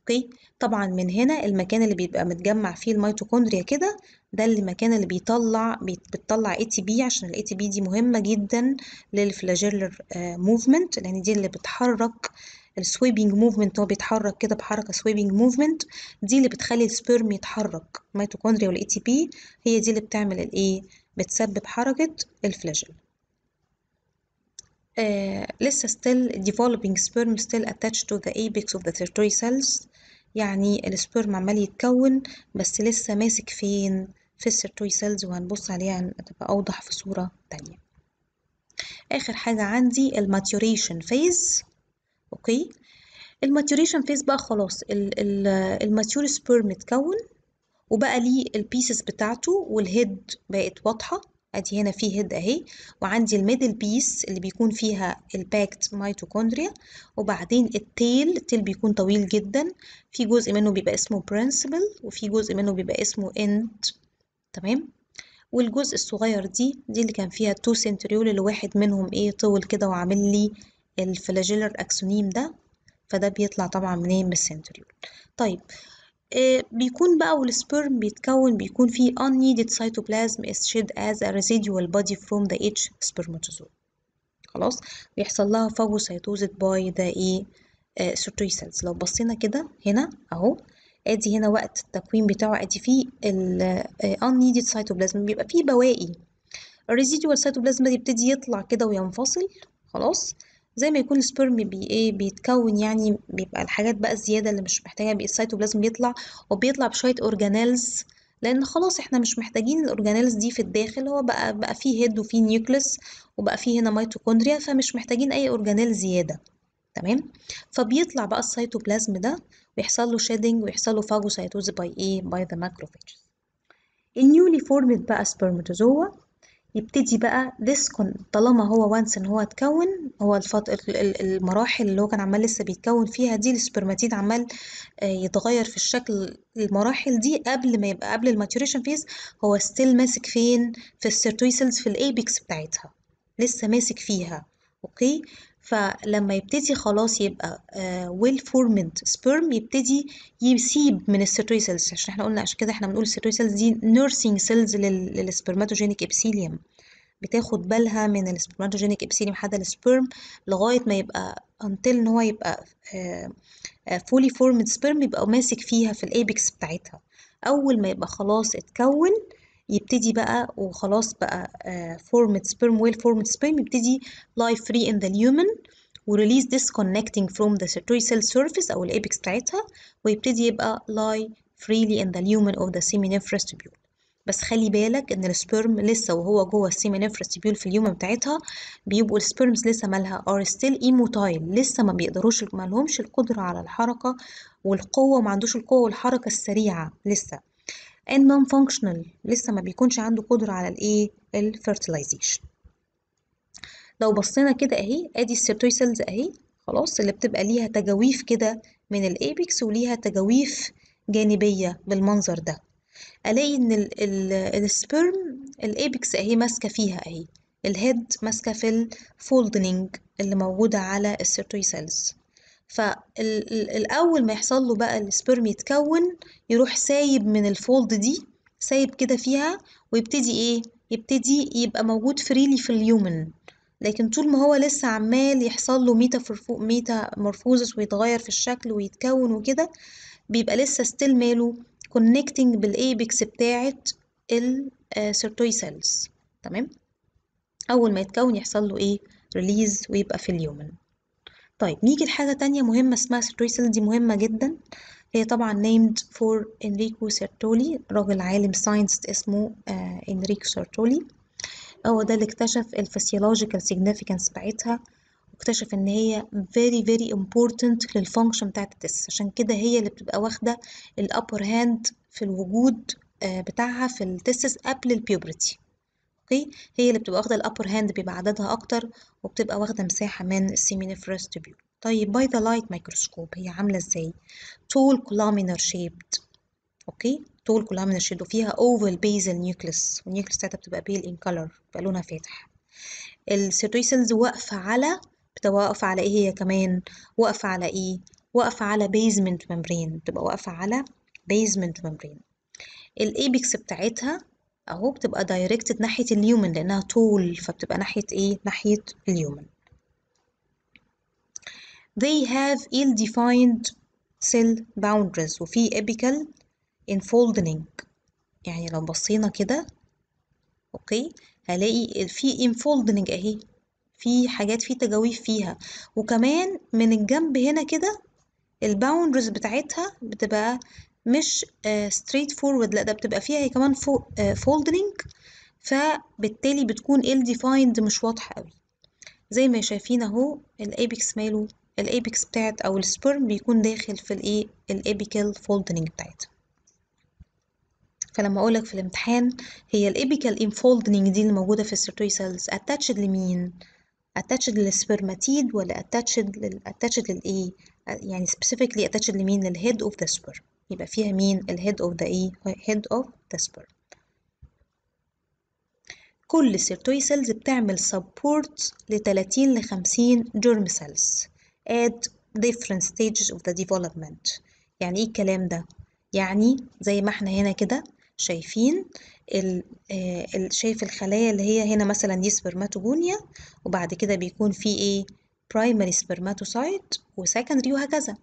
اوكي طبعا من هنا المكان اللي بيبقى متجمع فيه الميتوكوندريا كده ده المكان اللي بيطلع بتطلع اي تي بي عشان الاي تي بي دي مهمه جدا للفلاجيلر آه، موفمنت لان دي اللي بتحرك السويبنج موفمنت هو بيتحرك كده بحركه سويبنج موفمنت دي اللي بتخلي السبيرم يتحرك الميتوكوندريا والاي تي بي هي دي اللي بتعمل الايه بتسبب حركه الفلاجيل آه، لسه still developing sperm still attached to the apex of the tertiary cells يعني السبيرم عمال يتكون بس لسه ماسك فين في السيرتوي سيلز وهنبص عليها هتبقى أوضح في صورة تانية آخر حاجة عندي الماتوريشن فيز أوكي الماتوريشن فيز بقى خلاص الماتيور سبيرم اتكون وبقى ليه البيسز بتاعته والهيد بقت واضحة ادي هنا في هيد اهي وعندي الميدل بيس اللي بيكون فيها الباكت ميتوكوندريا وبعدين التيل التيل بيكون طويل جدا في جزء منه بيبقى اسمه برنسبل وفي جزء منه بيبقى اسمه اند تمام والجزء الصغير دي دي اللي كان فيها تو سنتريول اللي واحد منهم ايه طول كده وعامل لي الفلاجيلر اكسونيم ده فده بيطلع طبعا منين من إيه، السنتريول طيب آه، بيكون بقى والسبرم بيتكون بيكون فيه unneeded cytoplasm is shed as a residual body from the H spermatozoa خلاص بيحصل لها phagocytosis by the e، ايه سيرتوي cells لو بصينا كده هنا اهو ادي هنا وقت التكوين بتاعه ادي فيه ال آه، unneeded cytoplasm بيبقى فيه بواقي residual cytoplasm بيبتدي يطلع كده وينفصل خلاص زي ما يكون السبرم بي ايه بيتكون يعني بيبقى الحاجات بقى الزياده اللي مش محتاجه بالسيتوبلازم بيطلع وبيطلع بشويه اورجانيلز لان خلاص احنا مش محتاجين الاورجانيلز دي في الداخل هو بقى بقى فيه هيد وفيه نيوكليس وبقى فيه هنا ميتوكوندريا فمش محتاجين اي اورجانيل زياده تمام فبيطلع بقى السيتوبلازم ده ويحصل له شيدنج ويحصل له فاجوسايتوز باي ايه باي ذا ماكروفاجز النيولي فورمد بقى سبرماتوزوا يبتدي بقى this con طالما هو once ان هو اتكون هو الفط... المراحل اللي هو كان عمال لسه بيتكون فيها دي السبرماتيد عمال آه، يتغير في الشكل المراحل دي قبل ما يبقى قبل الماتوريشن فيز هو ستيل ماسك فين في السيرتويسلز في الايبكس بتاعتها لسه ماسك فيها اوكي فلما يبتدي خلاص يبقى ويل فورمنت سبيرم يبتدي يسيب من الستوي سيلز عشان احنا قلنا عشان كده احنا بنقول الستوي سيلز دي نيرسينج سيلز للسبرماتوجينيك ابسيليوم بتاخد بالها من السبرماتوجينيك ابسيليوم حد السبرم لغايه ما يبقى انتل ان هو يبقى فولي فورمد سبرم يبقى ماسك فيها في الايبكس بتاعتها اول ما يبقى خلاص اتكون يبتدي بقى وخلاص بقى فورمت سبيرم ويل فورمت سبيرم يبتدي lie free in the lumen وريليز disconnecting from the سيل surface أو الابيكس بتاعتها ويبتدي يبقى لاي freely in the lumen of the seminiferous tubule بس خلي بالك ان السبرم لسه وهو جوه السيمينيفرس تبيول في اليوم بتاعتها بيبقوا السبرمز لسه مالها ار ستيل ايموتايل لسه ما بيقدروش مالهمش القدره على الحركه والقوه ما عندوش القوه والحركه السريعه لسه and non-functional لسه ما بيكونش عنده قدرة على الايه الفيرتلايزيشن لو بصينا كده اهي ادي السيرتوي سيلز اهي خلاص اللي بتبقى ليها تجاويف كده من الايبكس وليها تجاويف جانبية بالمنظر ده الاقي ان الـ الـ السبرم الايبكس اهي ماسكة فيها اهي الهيد ماسكة في الفولدنج اللي موجودة على السيرتوي سيلز فالأول ما يحصل له بقى السبرم يتكون يروح سايب من الفولد دي سايب كده فيها ويبتدي ايه يبتدي يبقى موجود فريلي في اليومن لكن طول ما هو لسه عمال يحصل له ميتا ميتا مورفوزس ويتغير في الشكل ويتكون وكده بيبقى لسه ستيل ماله كونكتنج بالايبكس بتاعه السيرتوي سيلز تمام اول ما يتكون يحصل له ايه ريليز ويبقى في اليومن طيب نيجي لحاجة تانية مهمة اسمها ستريسل دي مهمة جدا هي طبعا named for إنريكو سيرتولي راجل عالم ساينس اسمه آه إنريكو سيرتولي هو ده اللي اكتشف الفسيولوجيكال significance بتاعتها واكتشف ان هي very very important للفانكشن بتاعت التس عشان كده هي اللي بتبقى واخدة الأبر هاند في الوجود آه بتاعها في التسس قبل البيوبرتي الشرقي هي اللي بتبقى واخدة الأبر هاند بيبقى عددها أكتر وبتبقى واخدة مساحة من السيمينيفرس تبيول طيب باي ذا لايت مايكروسكوب هي عاملة ازاي؟ طول كولامينر شيبد اوكي طول كولامينر شيبد وفيها اوفال بيزل نيوكليس والنيوكليس بتاعتها بتبقى بيل ان كلر بيبقى لونها فاتح السيتويسلز واقفة على بتوقف واقفة على ايه هي كمان؟ واقفة على ايه؟ واقفة على بيزمنت ممبرين بتبقى واقفة على بيزمنت ممبرين الايبكس بتاعتها اهو بتبقى دايركتد ناحية اليومن لأنها طول فبتبقى ناحية ايه ناحية اليومن they have ill-defined cell boundaries وفي apical enfolding يعني لو بصينا كده اوكي هلاقي في enfolding اهي في حاجات في تجاويف فيها وكمان من الجنب هنا كده الباوندرز بتاعتها بتبقى مش ستريت آه، فورورد لا ده بتبقى فيها هي إيه كمان فولدنج آه، فبالتالي بتكون ال ديفايند مش واضحة قوي زي ما شايفين اهو الابيكس ماله الابيكس بتاعت او السبرم بيكون داخل في الايه الابيكال فولدنج بتاعتها فلما اقولك في الامتحان هي الابيكال انفولدنج دي اللي موجوده في السيرتوي سيلز اتاتشد لمين اتاتشد للسبرماتيد ولا اتاتشد اتاتشد للايه يعني سبيسيفيكلي اتاتشد لمين للهيد اوف ذا سبرم يبقى فيها مين الهيد اوف ذا ايه هيد اوف ذا سبرم كل سيرتوي سيلز بتعمل سبورت ل 30 ل 50 جرم سيلز at different stages of the development يعني ايه الكلام ده يعني زي ما احنا هنا كده شايفين ال آه، شايف الخلايا اللي هي هنا مثلا دي سبرماتوجونيا وبعد كده بيكون في ايه primary spermatocyte وسكندري وهكذا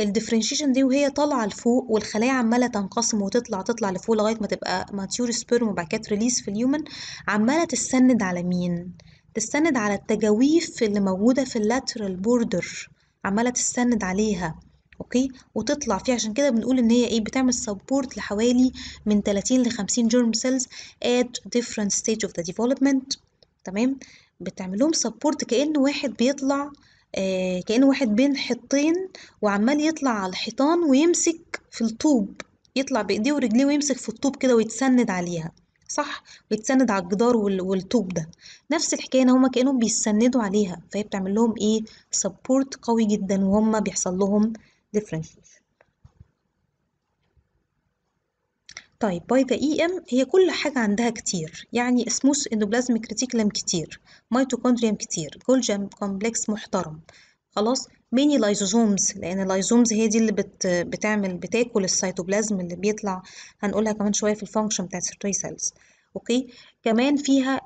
الديفرنشيشن دي وهي طالعه لفوق والخلايا عماله تنقسم وتطلع تطلع لفوق لغايه ما تبقى ماتيور سبيرم وبعد كده ريليس في اليومن عماله تستند على مين تستند على التجاويف اللي موجوده في اللاترال بوردر عماله تستند عليها اوكي وتطلع فيه عشان كده بنقول ان هي ايه بتعمل سبورت لحوالي من 30 ل 50 جيرم سيلز at different stage of the development تمام بتعملهم سبورت كأنه واحد بيطلع آه، كأنه واحد بين حطين وعمال يطلع على الحيطان ويمسك في الطوب يطلع بايديه ورجليه ويمسك في الطوب كده ويتسند عليها صح ويتسند على الجدار والطوب ده نفس الحكايه ان هما كانهم بيتسندوا عليها فهي بتعمل لهم ايه سبورت قوي جدا وهم بيحصل لهم ديفرنشيشن طيب باي ذا اي ام هي كل حاجه عندها كتير يعني اسموس اندوبلازميك ريتيكولم كتير ميتوكوندريم كتير جولجم كومبلكس محترم خلاص ميني لايزوزومز لان اللايزومز هي دي اللي بت بتعمل بتاكل السيتوبلازم اللي بيطلع هنقولها كمان شويه في الفانكشن بتاعت الري سيلز اوكي كمان فيها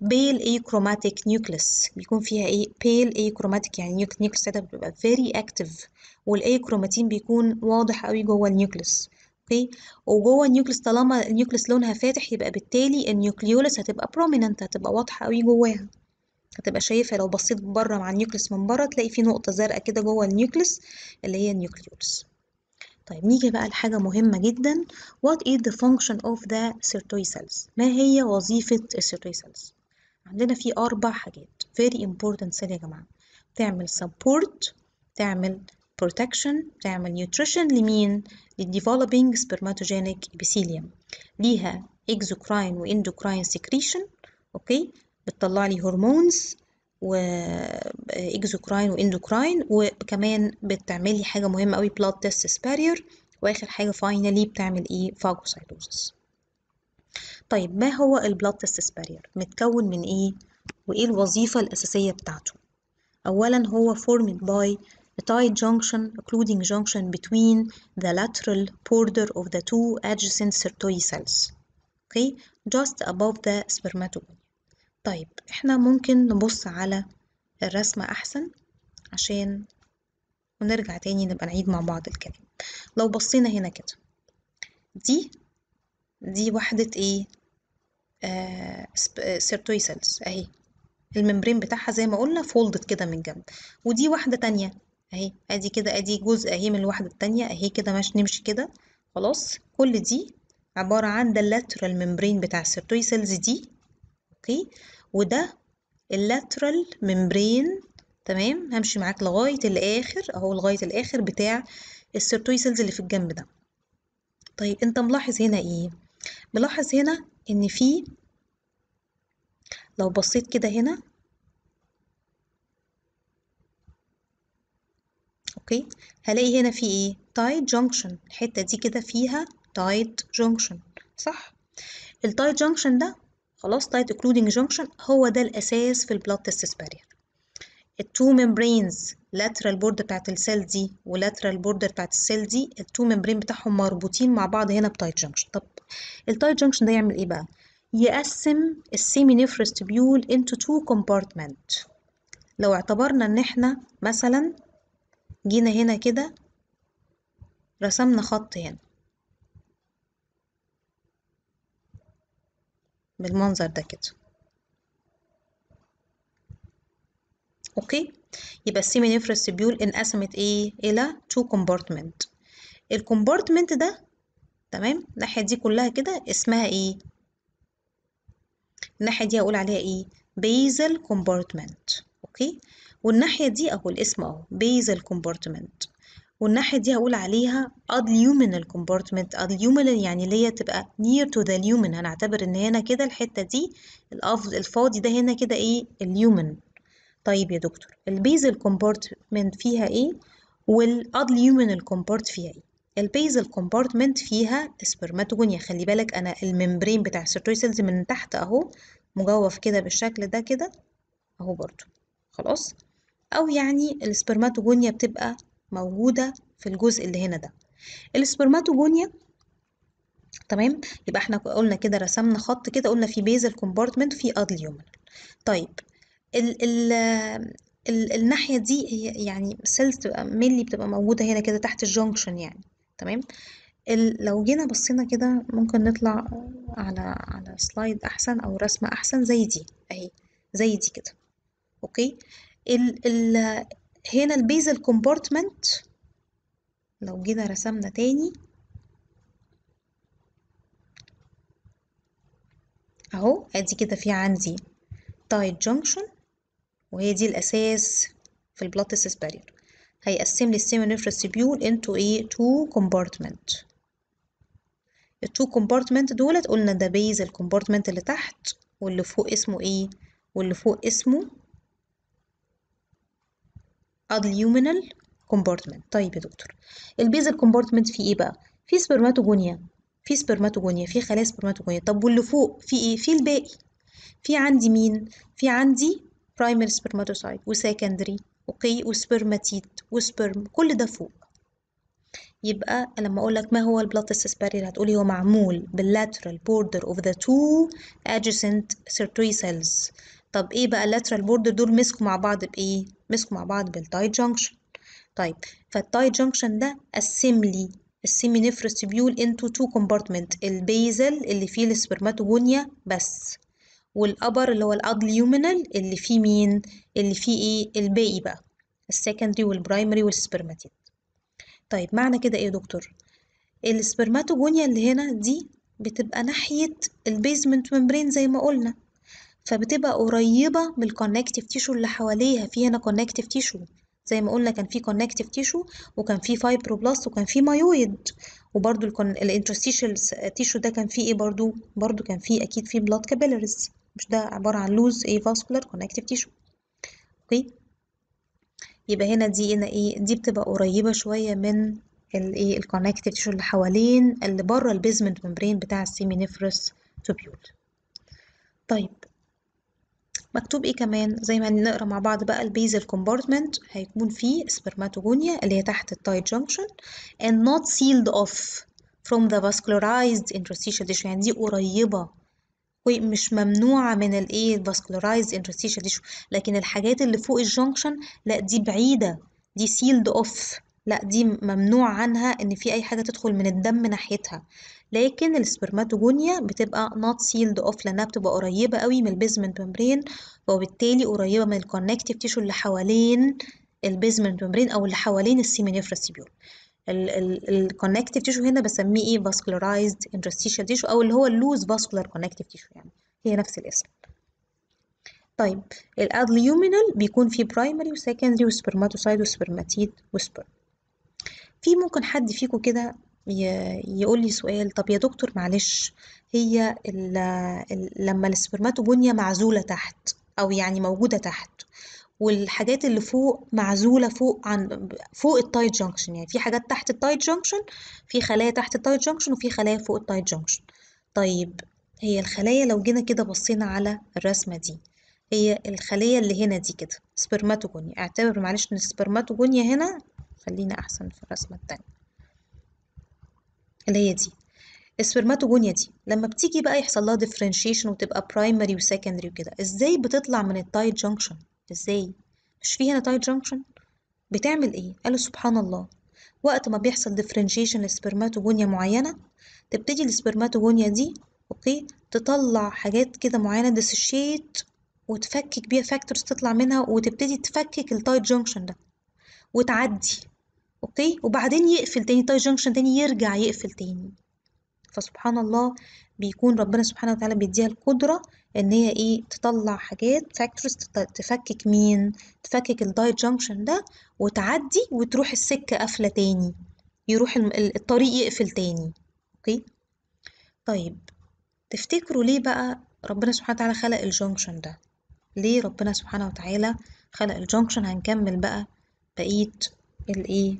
بيل اي كروماتيك نيوكليس بيكون فيها ايه بيل اي كروماتيك يعني نيوكليس بيبقى بتبقى فيري اكتف والاي كروماتين بيكون واضح قوي جوه النيوكليس اوكي وجوه النيوكليس طالما النيوكليس لونها فاتح يبقى بالتالي النيوكليولس هتبقى بروميننت هتبقى واضحه قوي جواها هتبقى شايفها لو بصيت بره مع النيوكليس من بره تلاقي في نقطه زرقاء كده جوه النيوكليس اللي هي النيوكليولس طيب نيجي بقى لحاجه مهمه جدا وات is ذا فانكشن اوف ذا sirtoid ما هي وظيفه السيرتوي عندنا في اربع حاجات فيري امبورتنت سيل يا جماعه تعمل سبورت تعمل بروتكشن بتعمل نيوتريشن لمين للديفلوبينج سبرماتوجينيك ابيثيليوم ليها اكزوكراين واندوكراين سيكريشن اوكي بتطلع لي هرمونز و اكزوكراين واندوكراين وكمان بتعمل لي حاجه مهمه قوي بلاد تيست بارير واخر حاجه فاينلي بتعمل ايه فاجوسايتوزس طيب ما هو البلاد تيست بارير متكون من ايه وايه الوظيفه الاساسيه بتاعته اولا هو فورمد باي A tight junction, occluding junction between the lateral border of the two adjacent Sertoli cells. Okay, just above the spermatogonia. طيب احنا ممكن نبص على الرسمة أحسن عشان ونرجع تاني نبقى نعيد مع بعض الكلام لو بصينا هنا كده دي دي وحدة ايه آه سيرتوي سيلز آه، اهي الممبرين بتاعها زي ما قلنا فولدت كده من جنب ودي واحدة تانية اهي ادي كده ادي جزء اهي من الواحدة التانية اهي كده ماشي نمشي كده خلاص كل دي عبارة عن ده اللاترال ممبرين بتاع السيرتوي سيلز دي اوكي وده اللاترال ممبرين تمام همشي معاك لغاية الآخر اهو لغاية الآخر بتاع السيرتوي سيلز اللي في الجنب ده طيب انت ملاحظ هنا ايه ملاحظ هنا ان في لو بصيت كده هنا اوكي هلاقي هنا في ايه تايت جونكشن الحته دي كده فيها تايت جونكشن صح التايت جونكشن ده خلاص تايت اكلودنج جونكشن هو ده الاساس في البلاد تيستس بارير التو ميمبرينز لاترال بوردر بتاعت السيل دي ولاترال بوردر بتاعت السيل دي التو ميمبرين بتاعهم مربوطين مع بعض هنا بتايت جونكشن طب التايت جونكشن ده يعمل ايه بقى يقسم السيمي نيفرس تبيول انتو تو كومبارتمنت لو اعتبرنا ان احنا مثلا جينا هنا كده رسمنا خط هنا بالمنظر ده كده اوكي يبقى السيمي نفرس سبيول انقسمت ايه الى تو كومبارتمنت الكومبارتمنت ده تمام الناحيه دي كلها كده اسمها ايه الناحيه دي هقول عليها ايه بيزل كومبارتمنت اوكي والناحية دي أهو الاسم أهو basal compartment والناحية دي هقول عليها adluminal compartment adluminal يعني اللي هي تبقى near to the lumen هنعتبر إن هنا كده الحتة دي الفاضي ده هنا كده إيه اليومن طيب يا دكتور البيزل كومبارتمنت فيها إيه والادليومينال كومبارت فيها إيه البيزل كومبارتمنت فيها سبرماتوجونيا خلي بالك أنا الممبرين بتاع الستوي سيلز من تحت أهو مجوف كده بالشكل ده كده أهو برضو خلاص أو يعني السبرماتوجونيا بتبقى موجودة في الجزء اللي هنا ده السبرماتوجونيا تمام يبقى احنا قلنا كده رسمنا خط كده قلنا في بيزل كومبارتمنت في ادليومنال طيب ال ال ال الناحية دي هي يعني سيلز تبقى ملي بتبقى موجودة هنا كده تحت الجونكشن يعني تمام لو جينا بصينا كده ممكن نطلع على على سلايد احسن او رسمة احسن زي دي اهي زي دي كده اوكي ال ال هنا البيزل كومبورتمنت لو جينا رسمنا تاني اهو ادي كده في عندي تايت جونكشن وهي دي الاساس في البلاد بارير هيقسم لي السيمونيفرس تبيول انتو ايه تو كومبارتمنت التو كومبارتمنت دولت قلنا ده بيز الكومبارتمنت اللي تحت واللي فوق اسمه ايه واللي فوق اسمه اليومينال كومبارتمنت طيب يا دكتور البيزل كومبارتمنت فيه ايه بقى في سبرماتوجونيا في سبرماتوجونيا في خلايا سبرماتوجونيا طب واللي فوق في ايه في الباقي في عندي مين في عندي برايمري سبرماتوسايت وسكندري اوكي وسبرماتيت وسبرم كل ده فوق يبقى لما اقول لك ما هو البلاد بارير هتقولي هو معمول باللاترال بوردر اوف ذا تو adjacent سيرتوي سيلز طب ايه بقى اللاترال بوردر دول مسكوا مع بعض بايه مسكوا مع بعض بالتاي جانكشن طيب فالتاي جانكشن ده قسم السيمي نفرستبيول انتو تو كومبارتمنت البيزل اللي فيه السبرماتوجونيا بس والابر اللي هو الادليومينال اللي فيه مين اللي فيه ايه الباقي بقى السكندري والبرايمري والسبرماتيد طيب معنى كده ايه يا دكتور السبرماتوجونيا اللي هنا دي بتبقى ناحية البيزمنت ممبرين زي ما قلنا فبتبقى قريبة من الكونكتيف تيشو اللي حواليها في هنا كونكتيف تيشو زي ما قلنا كان في كونكتيف تيشو وكان في فايبروبلاست وكان في مايويد وبرده الانترستيشال تيشو ده كان فيه ايه برده برده كان فيه اكيد فيه بلاد كابيلاريز مش ده عبارة عن لوز ايه فاسكولار كونكتيف تيشو اوكي يبقى هنا دي هنا ايه دي بتبقى قريبة شوية من الايه الكونكتيف تيشو اللي حوالين اللي بره البيزمنت ممبرين بتاع السيمينيفرس توبيول طيب مكتوب ايه كمان زي ما نقرا مع بعض بقى البيزل كومبارتمنت هيكون فيه سبرماتوجونيا اللي هي تحت التايت جانكشن and not sealed off from the vascularized interstitial tissue يعني دي قريبة مش ممنوعة من الايه vascularized interstitial tissue لكن الحاجات اللي فوق الجانكشن لا دي بعيدة دي sealed off لا دي ممنوع عنها ان في اي حاجة تدخل من الدم ناحيتها لكن السبرماتوجونيا بتبقى not sealed off لأنها بتبقى قريبة قوي من البيزمنت ممبرين وبالتالي قريبة من الكونكتيف تيشو اللي حوالين البيزمنت ممبرين أو اللي حوالين السيمينيفرس بيول الكونكتيف تيشو هنا بسميه ايه فاسكولارايزد انترستيشال تيشو او اللي هو اللوز فاسكولار كونكتيف تيشو يعني هي نفس الاسم طيب الادليومينال بيكون فيه برايمري وسكندري وسبرماتوسايد وسبرماتيد وسبرم في ممكن حد فيكم كده يقول لي سؤال طب يا دكتور معلش هي لما السبرماتوجونيا معزولة تحت أو يعني موجودة تحت والحاجات اللي فوق معزوله فوق عن فوق التايت جنكشن يعني في حاجات تحت التايت جنكشن في خلايا تحت التايت جنكشن وفي خلايا فوق التايت جنكشن طيب هي الخلايا لو جينا كده بصينا على الرسمه دي هي الخليه اللي هنا دي كده سبرماتوجونيا اعتبر معلش ان السبرماتوجونيا هنا خلينا احسن في الرسمه التانية اللي هي دي السبرماتوجونيا دي لما بتيجي بقى يحصل لها ديفرنشيشن وتبقى برايمري وسكندري وكده ازاي بتطلع من التايت جانكشن ازاي مش فيها تايت جانكشن بتعمل ايه قالوا سبحان الله وقت ما بيحصل ديفرنشيشن لسبرماتوجونيا معينة تبتدي السبرماتوجونيا دي اوكي تطلع حاجات كده معينة ديسوشيت وتفكك بيها فاكتورز تطلع منها وتبتدي تفكك التايت جانكشن ده وتعدي اوكي وبعدين يقفل تاني تاي جنكشن تاني يرجع يقفل تاني فسبحان الله بيكون ربنا سبحانه وتعالى بيديها القدرة ان هي ايه تطلع حاجات فاكتورز تفكك مين تفكك الدايت جنكشن ده وتعدي وتروح السكة قافلة تاني يروح الطريق يقفل تاني اوكي طيب تفتكروا ليه بقى ربنا سبحانه وتعالى خلق الجنكشن ده ليه ربنا سبحانه وتعالى خلق الجنكشن هنكمل بقى بقية الايه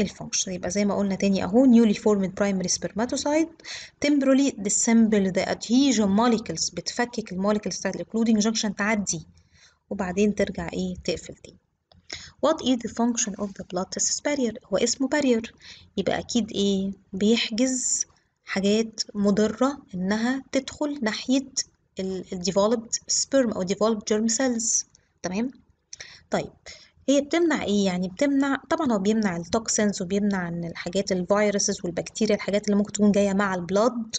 الفانكشن يبقى زي ما قلنا تاني اهو newly formed primary spermatocyte temporally dissemble the adhesion molecules بتفكك الموليكلز بتاعت الاكلودنج جنكشن تعدي وبعدين ترجع ايه تقفل تاني what is the function of the blood test barrier هو اسمه barrier يبقى اكيد ايه بيحجز حاجات مضرة انها تدخل ناحية ال developed sperm او developed germ cells تمام طيب هي بتمنع ايه يعني بتمنع طبعا هو بيمنع التوكسينز وبيمنع ان الحاجات الفيروسز والبكتيريا الحاجات اللي ممكن تكون جايه مع البلاد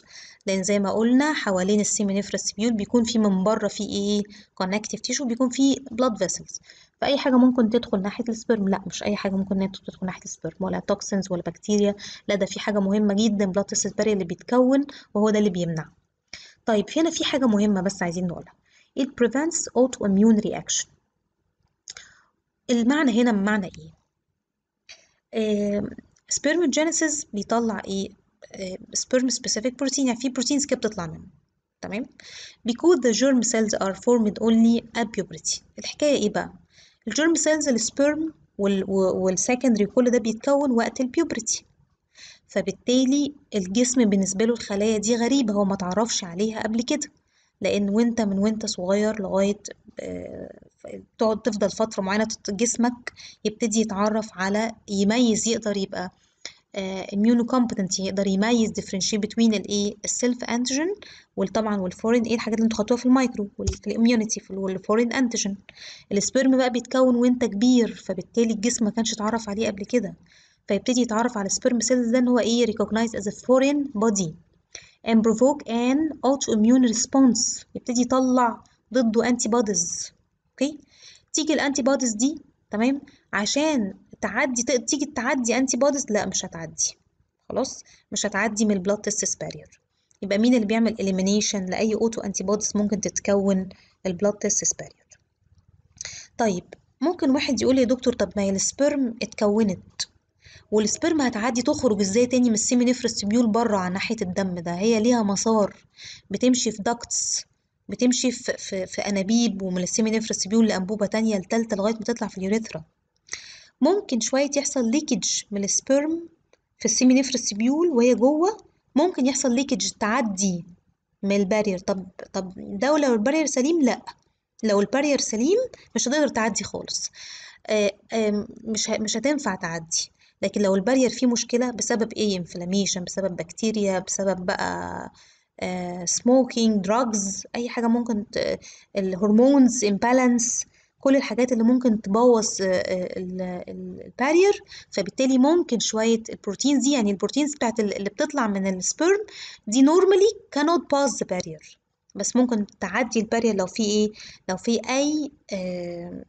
لان زي ما قلنا حوالين السيمينيفرس بيول بيكون في من بره في ايه كونكتيف تيشو بيكون في بلاد فيسلز فاي حاجه ممكن تدخل ناحيه السبرم لا مش اي حاجه ممكن انها تدخل ناحيه السبرم ولا توكسينز ولا بكتيريا لا ده في حاجه مهمه جدا بلاد بري اللي بيتكون وهو ده اللي بيمنع طيب هنا في حاجه مهمه بس عايزين نقولها it prevents autoimmune reaction المعنى هنا بمعنى ايه آه سبيرموجينيسيس بيطلع ايه سبيرم سبيسيفيك بروتين يعني في بروتينز كده بتطلع منه تمام بيكود ذا جيرم سيلز ار فورمد اونلي at الحكايه ايه بقى الجيرم سيلز السبيرم والسكندري كل ده بيتكون وقت البيوبرتي فبالتالي الجسم بالنسبه له الخلايا دي غريبه هو ما تعرفش عليها قبل كده لان وانت من وانت صغير لغايه آه، تقعد تفضل فتره معينه جسمك يبتدي يتعرف على يميز يقدر يبقى اميونو آه، كومبتنت يقدر يميز ديفرنشيت بتوين الايه السيلف انتيجين وطبعا والفورين ايه الحاجات اللي انتوا خدتوها في المايكرو والاميونيتي والفورين انتيجين السبرم بقى بيتكون وانت كبير فبالتالي الجسم ما كانش اتعرف عليه قبل كده فيبتدي يتعرف على السبرم سيلز ده ان هو ايه ريكوجنايز از فورين بودي and provoke an autoimmune response يبتدي يطلع ضده انتي اوكي تيجي الانتي دي تمام عشان تعدي تيجي تعدي انتي لا مش هتعدي خلاص مش هتعدي من البلاد تيست بارير يبقى مين اللي بيعمل اليمينيشن لاي اوتو انتي ممكن تتكون البلاد تيست بارير طيب ممكن واحد يقول يا دكتور طب ما هي السبرم اتكونت والسبرم هتعدي تخرج ازاي تاني من السيمي نفرستبيول بره على ناحية الدم ده هي ليها مسار بتمشي في داكتس بتمشي في, في, في أنابيب ومن السيمي نفرستبيول لأنبوبة تانية لتالتة لغاية ما تطلع في اليوريثرا ممكن شوية يحصل ليكج من السبرم في السيمي نفرستبيول وهي جوه ممكن يحصل ليكج تعدي من البارير طب طب ده لو البارير سليم لأ لو البارير سليم مش هتقدر تعدي خالص آه، مش مش هتنفع تعدي لكن لو البارير فيه مشكلة بسبب ايه انفلاميشن بسبب بكتيريا بسبب بقى سموكينج آه، دراجز اي حاجة ممكن الهرمونز امبالانس كل الحاجات اللي ممكن تبوظ آه، البارير فبالتالي ممكن شوية البروتينز دي يعني البروتينز بتاعت اللي بتطلع من السبرم دي نورمالي كانوت باز ذا بس ممكن تعدي البارير لو في ايه لو في اي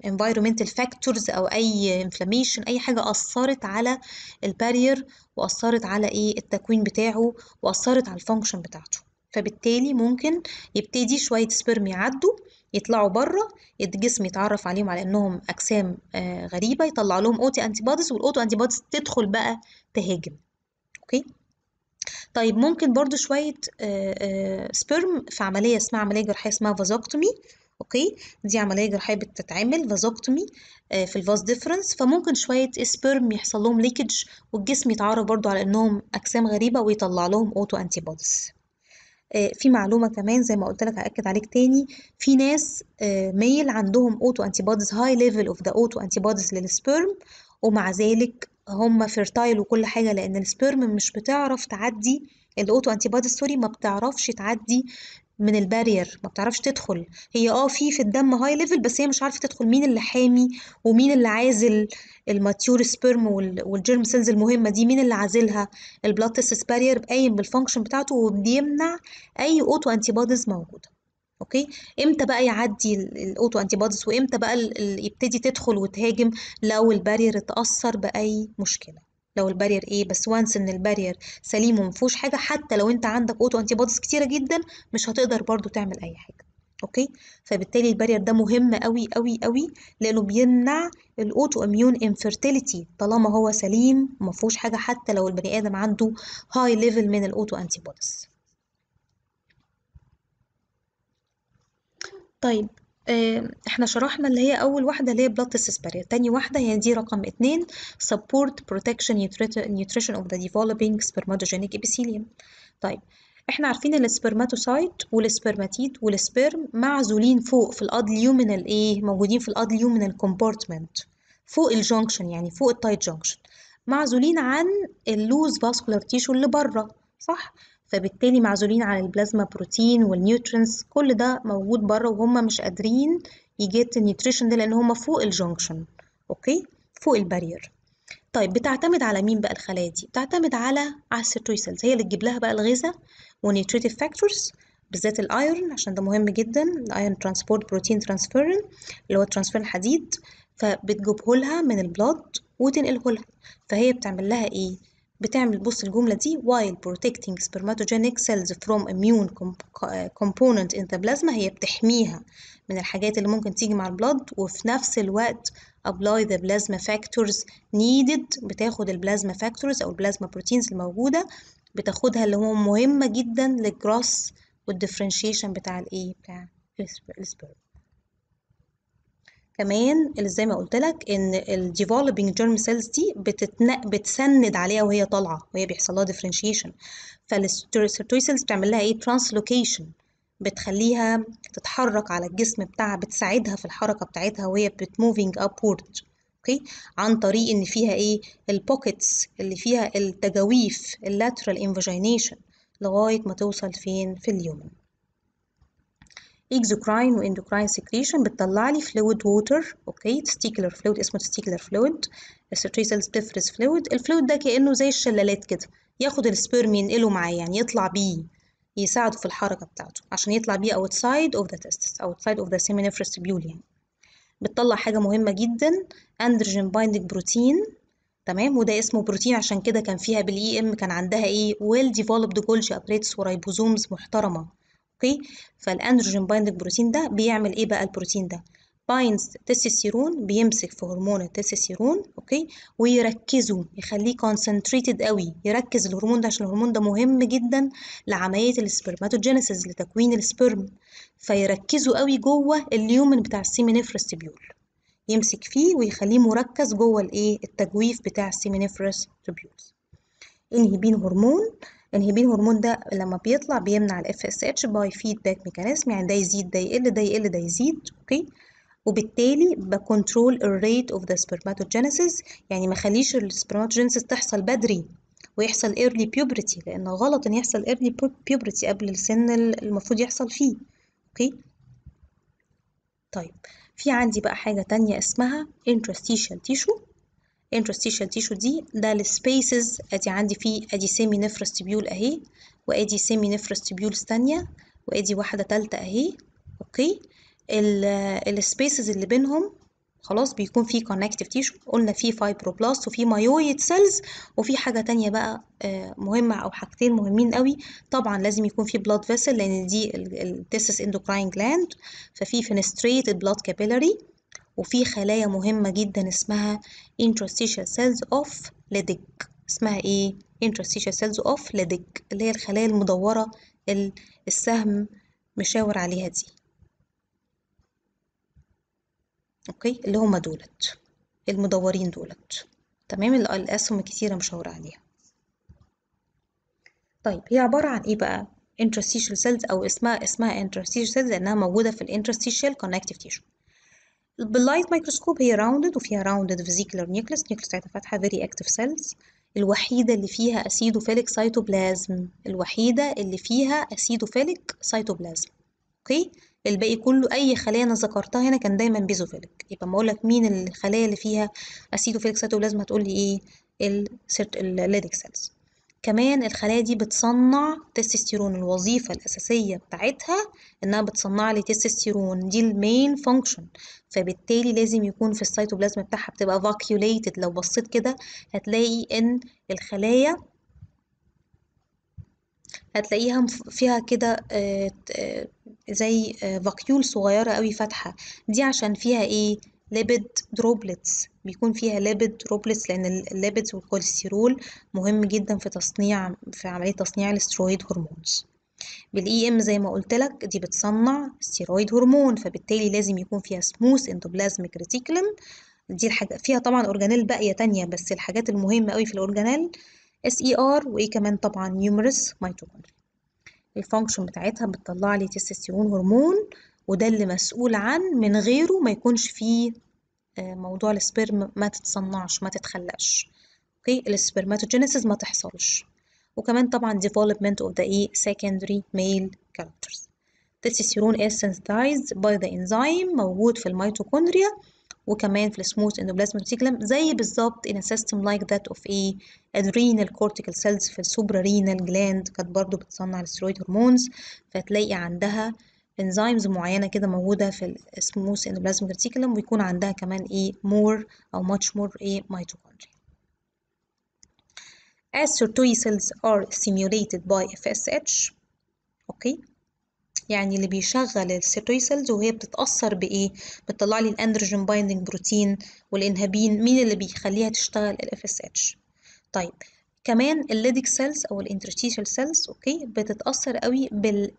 انفايرومنتال آه، فاكتورز او اي انفلاميشن اي حاجه اثرت على البارير واثرت على ايه التكوين بتاعه واثرت على الفانكشن بتاعته فبالتالي ممكن يبتدي شويه سبرم يعدوا يطلعوا بره الجسم يتعرف عليهم على انهم اجسام آه، غريبه يطلع لهم اوتي انتي بوديز والاوتو انتي بوديز تدخل بقى تهاجم اوكي طيب ممكن برضو شوية سبرم آه، آه، في عملية اسمها عملية جراحية اسمها فازوكتومي اوكي دي عمليه جراحيه بتتعمل فازوكتومي آه، في الفاز ديفرنس فممكن شويه سبرم يحصل لهم ليكج والجسم يتعرف برضو على انهم اجسام غريبه ويطلع لهم اوتو انتي بوديز في معلومه كمان زي ما قلت لك هاكد عليك تاني في ناس ميل عندهم اوتو انتي بوديز هاي ليفل اوف ذا اوتو انتي بوديز للسبرم ومع ذلك هم فيرتايل وكل حاجة لأن السبيرم مش بتعرف تعدي الأوتو أنتي بادي سوري ما بتعرفش تعدي من البارير ما بتعرفش تدخل هي اه في في الدم هاي ليفل بس هي مش عارفه تدخل مين اللي حامي ومين اللي عازل الماتيور سبيرم والجيرم سيلز المهمه دي مين اللي عازلها البلاد تيست بارير قايم بالفانكشن بتاعته وبيمنع اي اوتو انتي بوديز موجوده اوكي امتى بقى يعدي الاوتو انتي بوديز وامتى بقى يبتدي تدخل وتهاجم لو البارير اتاثر باي مشكله لو البارير ايه بس وانس ان البارير سليم فيهوش حاجه حتى لو انت عندك اوتو انتي بوديز كتيره جدا مش هتقدر برضو تعمل اي حاجه اوكي فبالتالي البارير ده مهم قوي قوي قوي لانه بيمنع الاوتو اميون انفيرتيليتي طالما هو سليم فيهوش حاجه حتى لو البني ادم عنده هاي ليفل من الاوتو انتي بوديز طيب احنا شرحنا اللي هي اول واحده اللي هي بلاد تيست تاني واحده هي دي رقم اتنين سبورت بروتكشن نيوتريشن اوف ذا ديفلوبينج سبرماتوجينيك ابيثيليوم طيب احنا عارفين ان السبرماتوسايت والسبرماتيد والسبرم معزولين فوق في الادليومينال ايه موجودين في الادليومينال كومبارتمنت فوق الجونكشن يعني فوق التايت جنكشن معزولين عن اللوز فاسكولار تيشو اللي بره صح فبالتالي معزولين عن البلازما بروتين والنيوترينز كل ده موجود بره وهم مش قادرين يجيت النيوتريشن ده لان هم فوق الجونكشن اوكي فوق البارير طيب بتعتمد على مين بقى الخلايا دي بتعتمد على على سيلز هي اللي تجيب لها بقى الغذاء ونيوتريتيف فاكتورز بالذات الايرون عشان ده مهم جدا الايرون ترانسبورت بروتين ترانسفيرن اللي هو ترانسفيرن حديد فبتجيبه لها من البلاد وتنقله لها فهي بتعمل لها ايه بتعمل بص الجملة دي while protecting spermatogenic cells from immune آه، component in the plasma هي بتحميها من الحاجات اللي ممكن تيجي مع البلد وفي نفس الوقت apply the plasma factors needed بتاخد البلازما factors أو البلازما بروتينز الموجودة بتاخدها اللي هو مهمة جدا للجراس والدفرنشيشن بتاع الايه بتاع السبرم كمان اللي زي ما قلت لك ان الديفلوبينج جيرم سيلز دي بتتنق بتسند عليها وهي طالعه وهي بيحصل لها ديفرنشيشن فالسيرتوي سيلز بتعمل لها ايه ترانسلوكيشن بتخليها تتحرك على الجسم بتاعها بتساعدها في الحركه بتاعتها وهي بتموفينج ابورد اوكي عن طريق ان فيها ايه البوكيتس اللي فيها التجاويف اللاترال انفجينيشن لغايه ما توصل فين في اليومن اكزوكراين واندوكراين سكريشن بتطلع لي فلويد ووتر اوكي تستيكلر فلويد اسمه تستيكلر فلويد الستري سيلز تفرز فلويد الفلويد ده كانه زي الشلالات كده ياخد السبيرم ينقله معاه يعني يطلع بيه يساعده في الحركه بتاعته عشان يطلع بيه outside of the testes outside of the seminiferous tubule يعني بتطلع حاجه مهمه جدا اندروجين بايندنج بروتين تمام وده اسمه بروتين عشان كده كان فيها بالاي ام e كان عندها ايه ويل ديفلوبد جولجي ابريتس ورايبوزومز محترمه اوكي فالاندروجين بايندنج بروتين ده بيعمل ايه بقى البروتين ده باينز تستوستيرون بيمسك في هرمون التستوستيرون اوكي ويركزه يخليه كونسنتريتد قوي يركز الهرمون ده عشان الهرمون ده مهم جدا لعمليه السبرماتوجينيسيس لتكوين السبرم فيركزه قوي جوه اليومن بتاع السيمينيفرس تبيول يمسك فيه ويخليه مركز جوه الايه التجويف بتاع السيمينيفرس تبيول بين هرمون انهبين هرمون ده لما بيطلع بيمنع ال FSH باي فيدباك ميكانيزم يعني ده يزيد ده يقل ده يقل ده يزيد اوكي وبالتالي بكنترول الريت اوف ذا سبرماتوجينيسيس يعني ما خليش السبرماتوجينيسيس تحصل بدري ويحصل ايرلي بيوبرتي لان غلط ان يحصل ايرلي بيوبرتي قبل السن المفروض يحصل فيه اوكي طيب في عندي بقى حاجة تانية اسمها interstitial tissue interstitial tissue دي ده السبيسز ادي عندي فيه ادي سيمي نفرس تبيول اهي وادي سيمي نفرس تبيولز تانية وادي واحدة ثالثه اهي اوكي السبيسز اللي بينهم خلاص بيكون فيه كونكتيف تيشو قلنا فيه فايبروبلاست وفيه مايويد سيلز وفي حاجه تانية بقى آه، مهمه او حاجتين مهمين قوي طبعا لازم يكون فيه بلاد فيسل لان دي التسس اندوكراين جلاند ففي فينستريتد بلاد كابيلاري وفي خلايا مهمة جدا اسمها interstitial cells of Leydig اسمها ايه interstitial cells of Leydig اللي هي الخلايا المدورة السهم مشاور عليها دي اوكي اللي هما دولت المدورين دولت تمام الاسهم كتيرة مشاورة عليها طيب هي عبارة عن ايه بقى interstitial cells او اسمها اسمها interstitial cells لانها موجودة في interstitial connective tissue باللايت مايكروسكوب هي راوندد وفيها راوندد فيزيكلر نيوكليس نيوكليس بتاعتها فاتحه فيري اكتف سيلز الوحيده اللي فيها اسيدوفيليك سيتوبلازم الوحيده اللي فيها اسيدوفيليك سيتوبلازم اوكي الباقي كله اي خلايا انا ذكرتها هنا كان دايما بيزوفيليك يبقى اما اقول لك مين الخلايا اللي فيها اسيدوفيليك سيتوبلازم هتقول لي ايه الليدك سيلز كمان الخلايا دي بتصنع تستوستيرون الوظيفة الأساسية بتاعتها إنها بتصنع لي تستوستيرون دي المين فانكشن فبالتالي لازم يكون في السيتوبلازم بتاعها بتبقى فاكيوليتد لو بصيت كده هتلاقي إن الخلايا هتلاقيها فيها كده آه، آه، زي فاكيول آه، صغيرة قوي فاتحة دي عشان فيها ايه ليبيد دروبلتس بيكون فيها ليبيد دروبلتس لان الليبيدز والكوليسترول مهم جدا في تصنيع في عمليه تصنيع الاسترويد هرمونز بالاي ام e زي ما قلت لك دي بتصنع ستيرويد هرمون فبالتالي لازم يكون فيها سموث اندوبلازميك ريتيكولم دي الحاجه فيها طبعا اورجانيل باقيه تانية بس الحاجات المهمه قوي في الاورجانيل اس اي ار وايه كمان طبعا نيومرس ميتوكوندريا الفانكشن بتاعتها بتطلع لي تستوستيرون هرمون وده اللي مسؤول عن من غيره ما يكونش فيه آه، موضوع السبرم ما تتصنعش ما تتخلقش اوكي السبرماتوجينيسيس ما تحصلش وكمان طبعا development of the اي e secondary male characters تستيرون is sensitized by the enzyme موجود في الميتوكوندريا وكمان في السموث اندوبلازميك سيكلم زي بالظبط in a system like that of a e adrenal cortical cells في السوبرارينال جلاند كانت برضو بتصنع الاسترويد هرمونز فتلاقي عندها انزيمز معينه كده موجوده في السموث اندوبلازميك ريتيكولم ويكون عندها كمان ايه مور او ماتش مور ايه ميتوكوندريا as SIRTOI cells are stimulated by FSH اوكي يعني اللي بيشغل السيرتوي سيلز وهي بتتأثر بإيه؟ بتطلع لي الأندروجين بايندينج بروتين والانهابين مين اللي بيخليها تشتغل ال FSH؟ طيب كمان الليديك سيلز أو interstitial سيلز أوكي بتتأثر قوي بال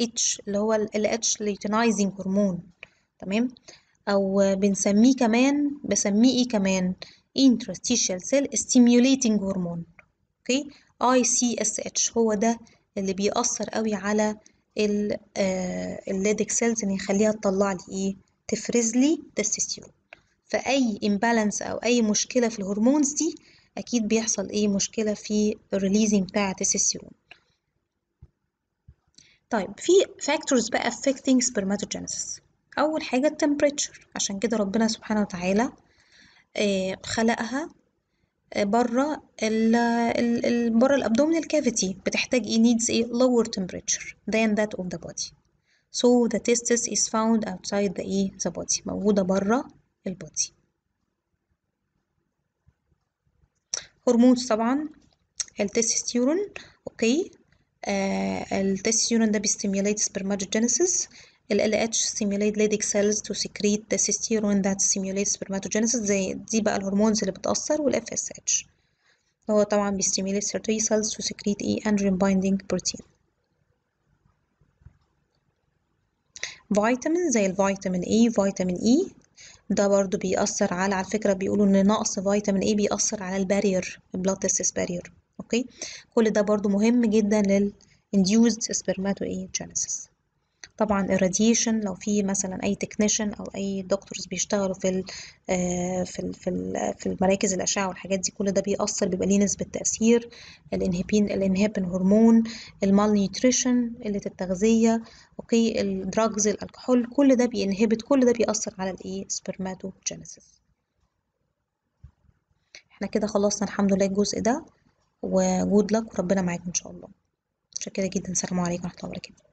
اتش اللي هو ال اتش ليوتينايزنج هرمون تمام او بنسميه كمان بسميه ايه كمان انترستيشال cell stimulating هرمون اوكي اي سي اس اتش هو ده اللي بيأثر قوي على ال آه الليدك سيلز ان يخليها تطلع لي ايه تفرز لي تستوستيرون فاي امبالانس او اي مشكله في الهرمونز دي اكيد بيحصل ايه مشكله في الريليزنج بتاع التستوستيرون طيب في فاكتورز بقى affecting spermatogenesis أول حاجة التمبريتشر عشان كده ربنا سبحانه وتعالى آه، خلقها آه، بره ال بره الابدومينال كافيتي بتحتاج ايه needs ايه lower temperature than that of the body so the testis is found outside the ايه the body موجودة بره البودي هرمونز طبعا التستيرون اوكي آه، التستيرون ده بيستيميوليت spermatogenesis ال LH stimulate lytic cells to secrete the testosterone that stimulates spermatogenesis زي دي بقى الهرمونز اللي بتأثر وال FSH هو طبعا بيستيميوليت certain cells to secrete E androgen binding protein فيتامين زي الفيتامين A فيتامين E ده برضو بيأثر على على فكرة بيقولوا إن نقص فيتامين A e بيأثر على البارير البلاد تيستس barrier اوكي كل ده برضو مهم جدا لل induced spermatogenesis طبعا الراديشن لو في مثلا اي تكنيشن او اي دكتورز بيشتغلوا في آه، في في, في المراكز الاشعه والحاجات دي كل ده بيأثر بيبقى ليه نسبه تاثير الانهبين الانهبين هرمون المال نيوتريشن قله التغذيه اوكي الدراجز الكحول كل ده بينهبت كل ده بيأثر على الايه سبرماتوجينيسيس احنا كده خلصنا الحمد لله الجزء ده وجود لك وربنا معاك ان شاء الله شكرا جدا السلام عليكم ورحمه الله وبركاته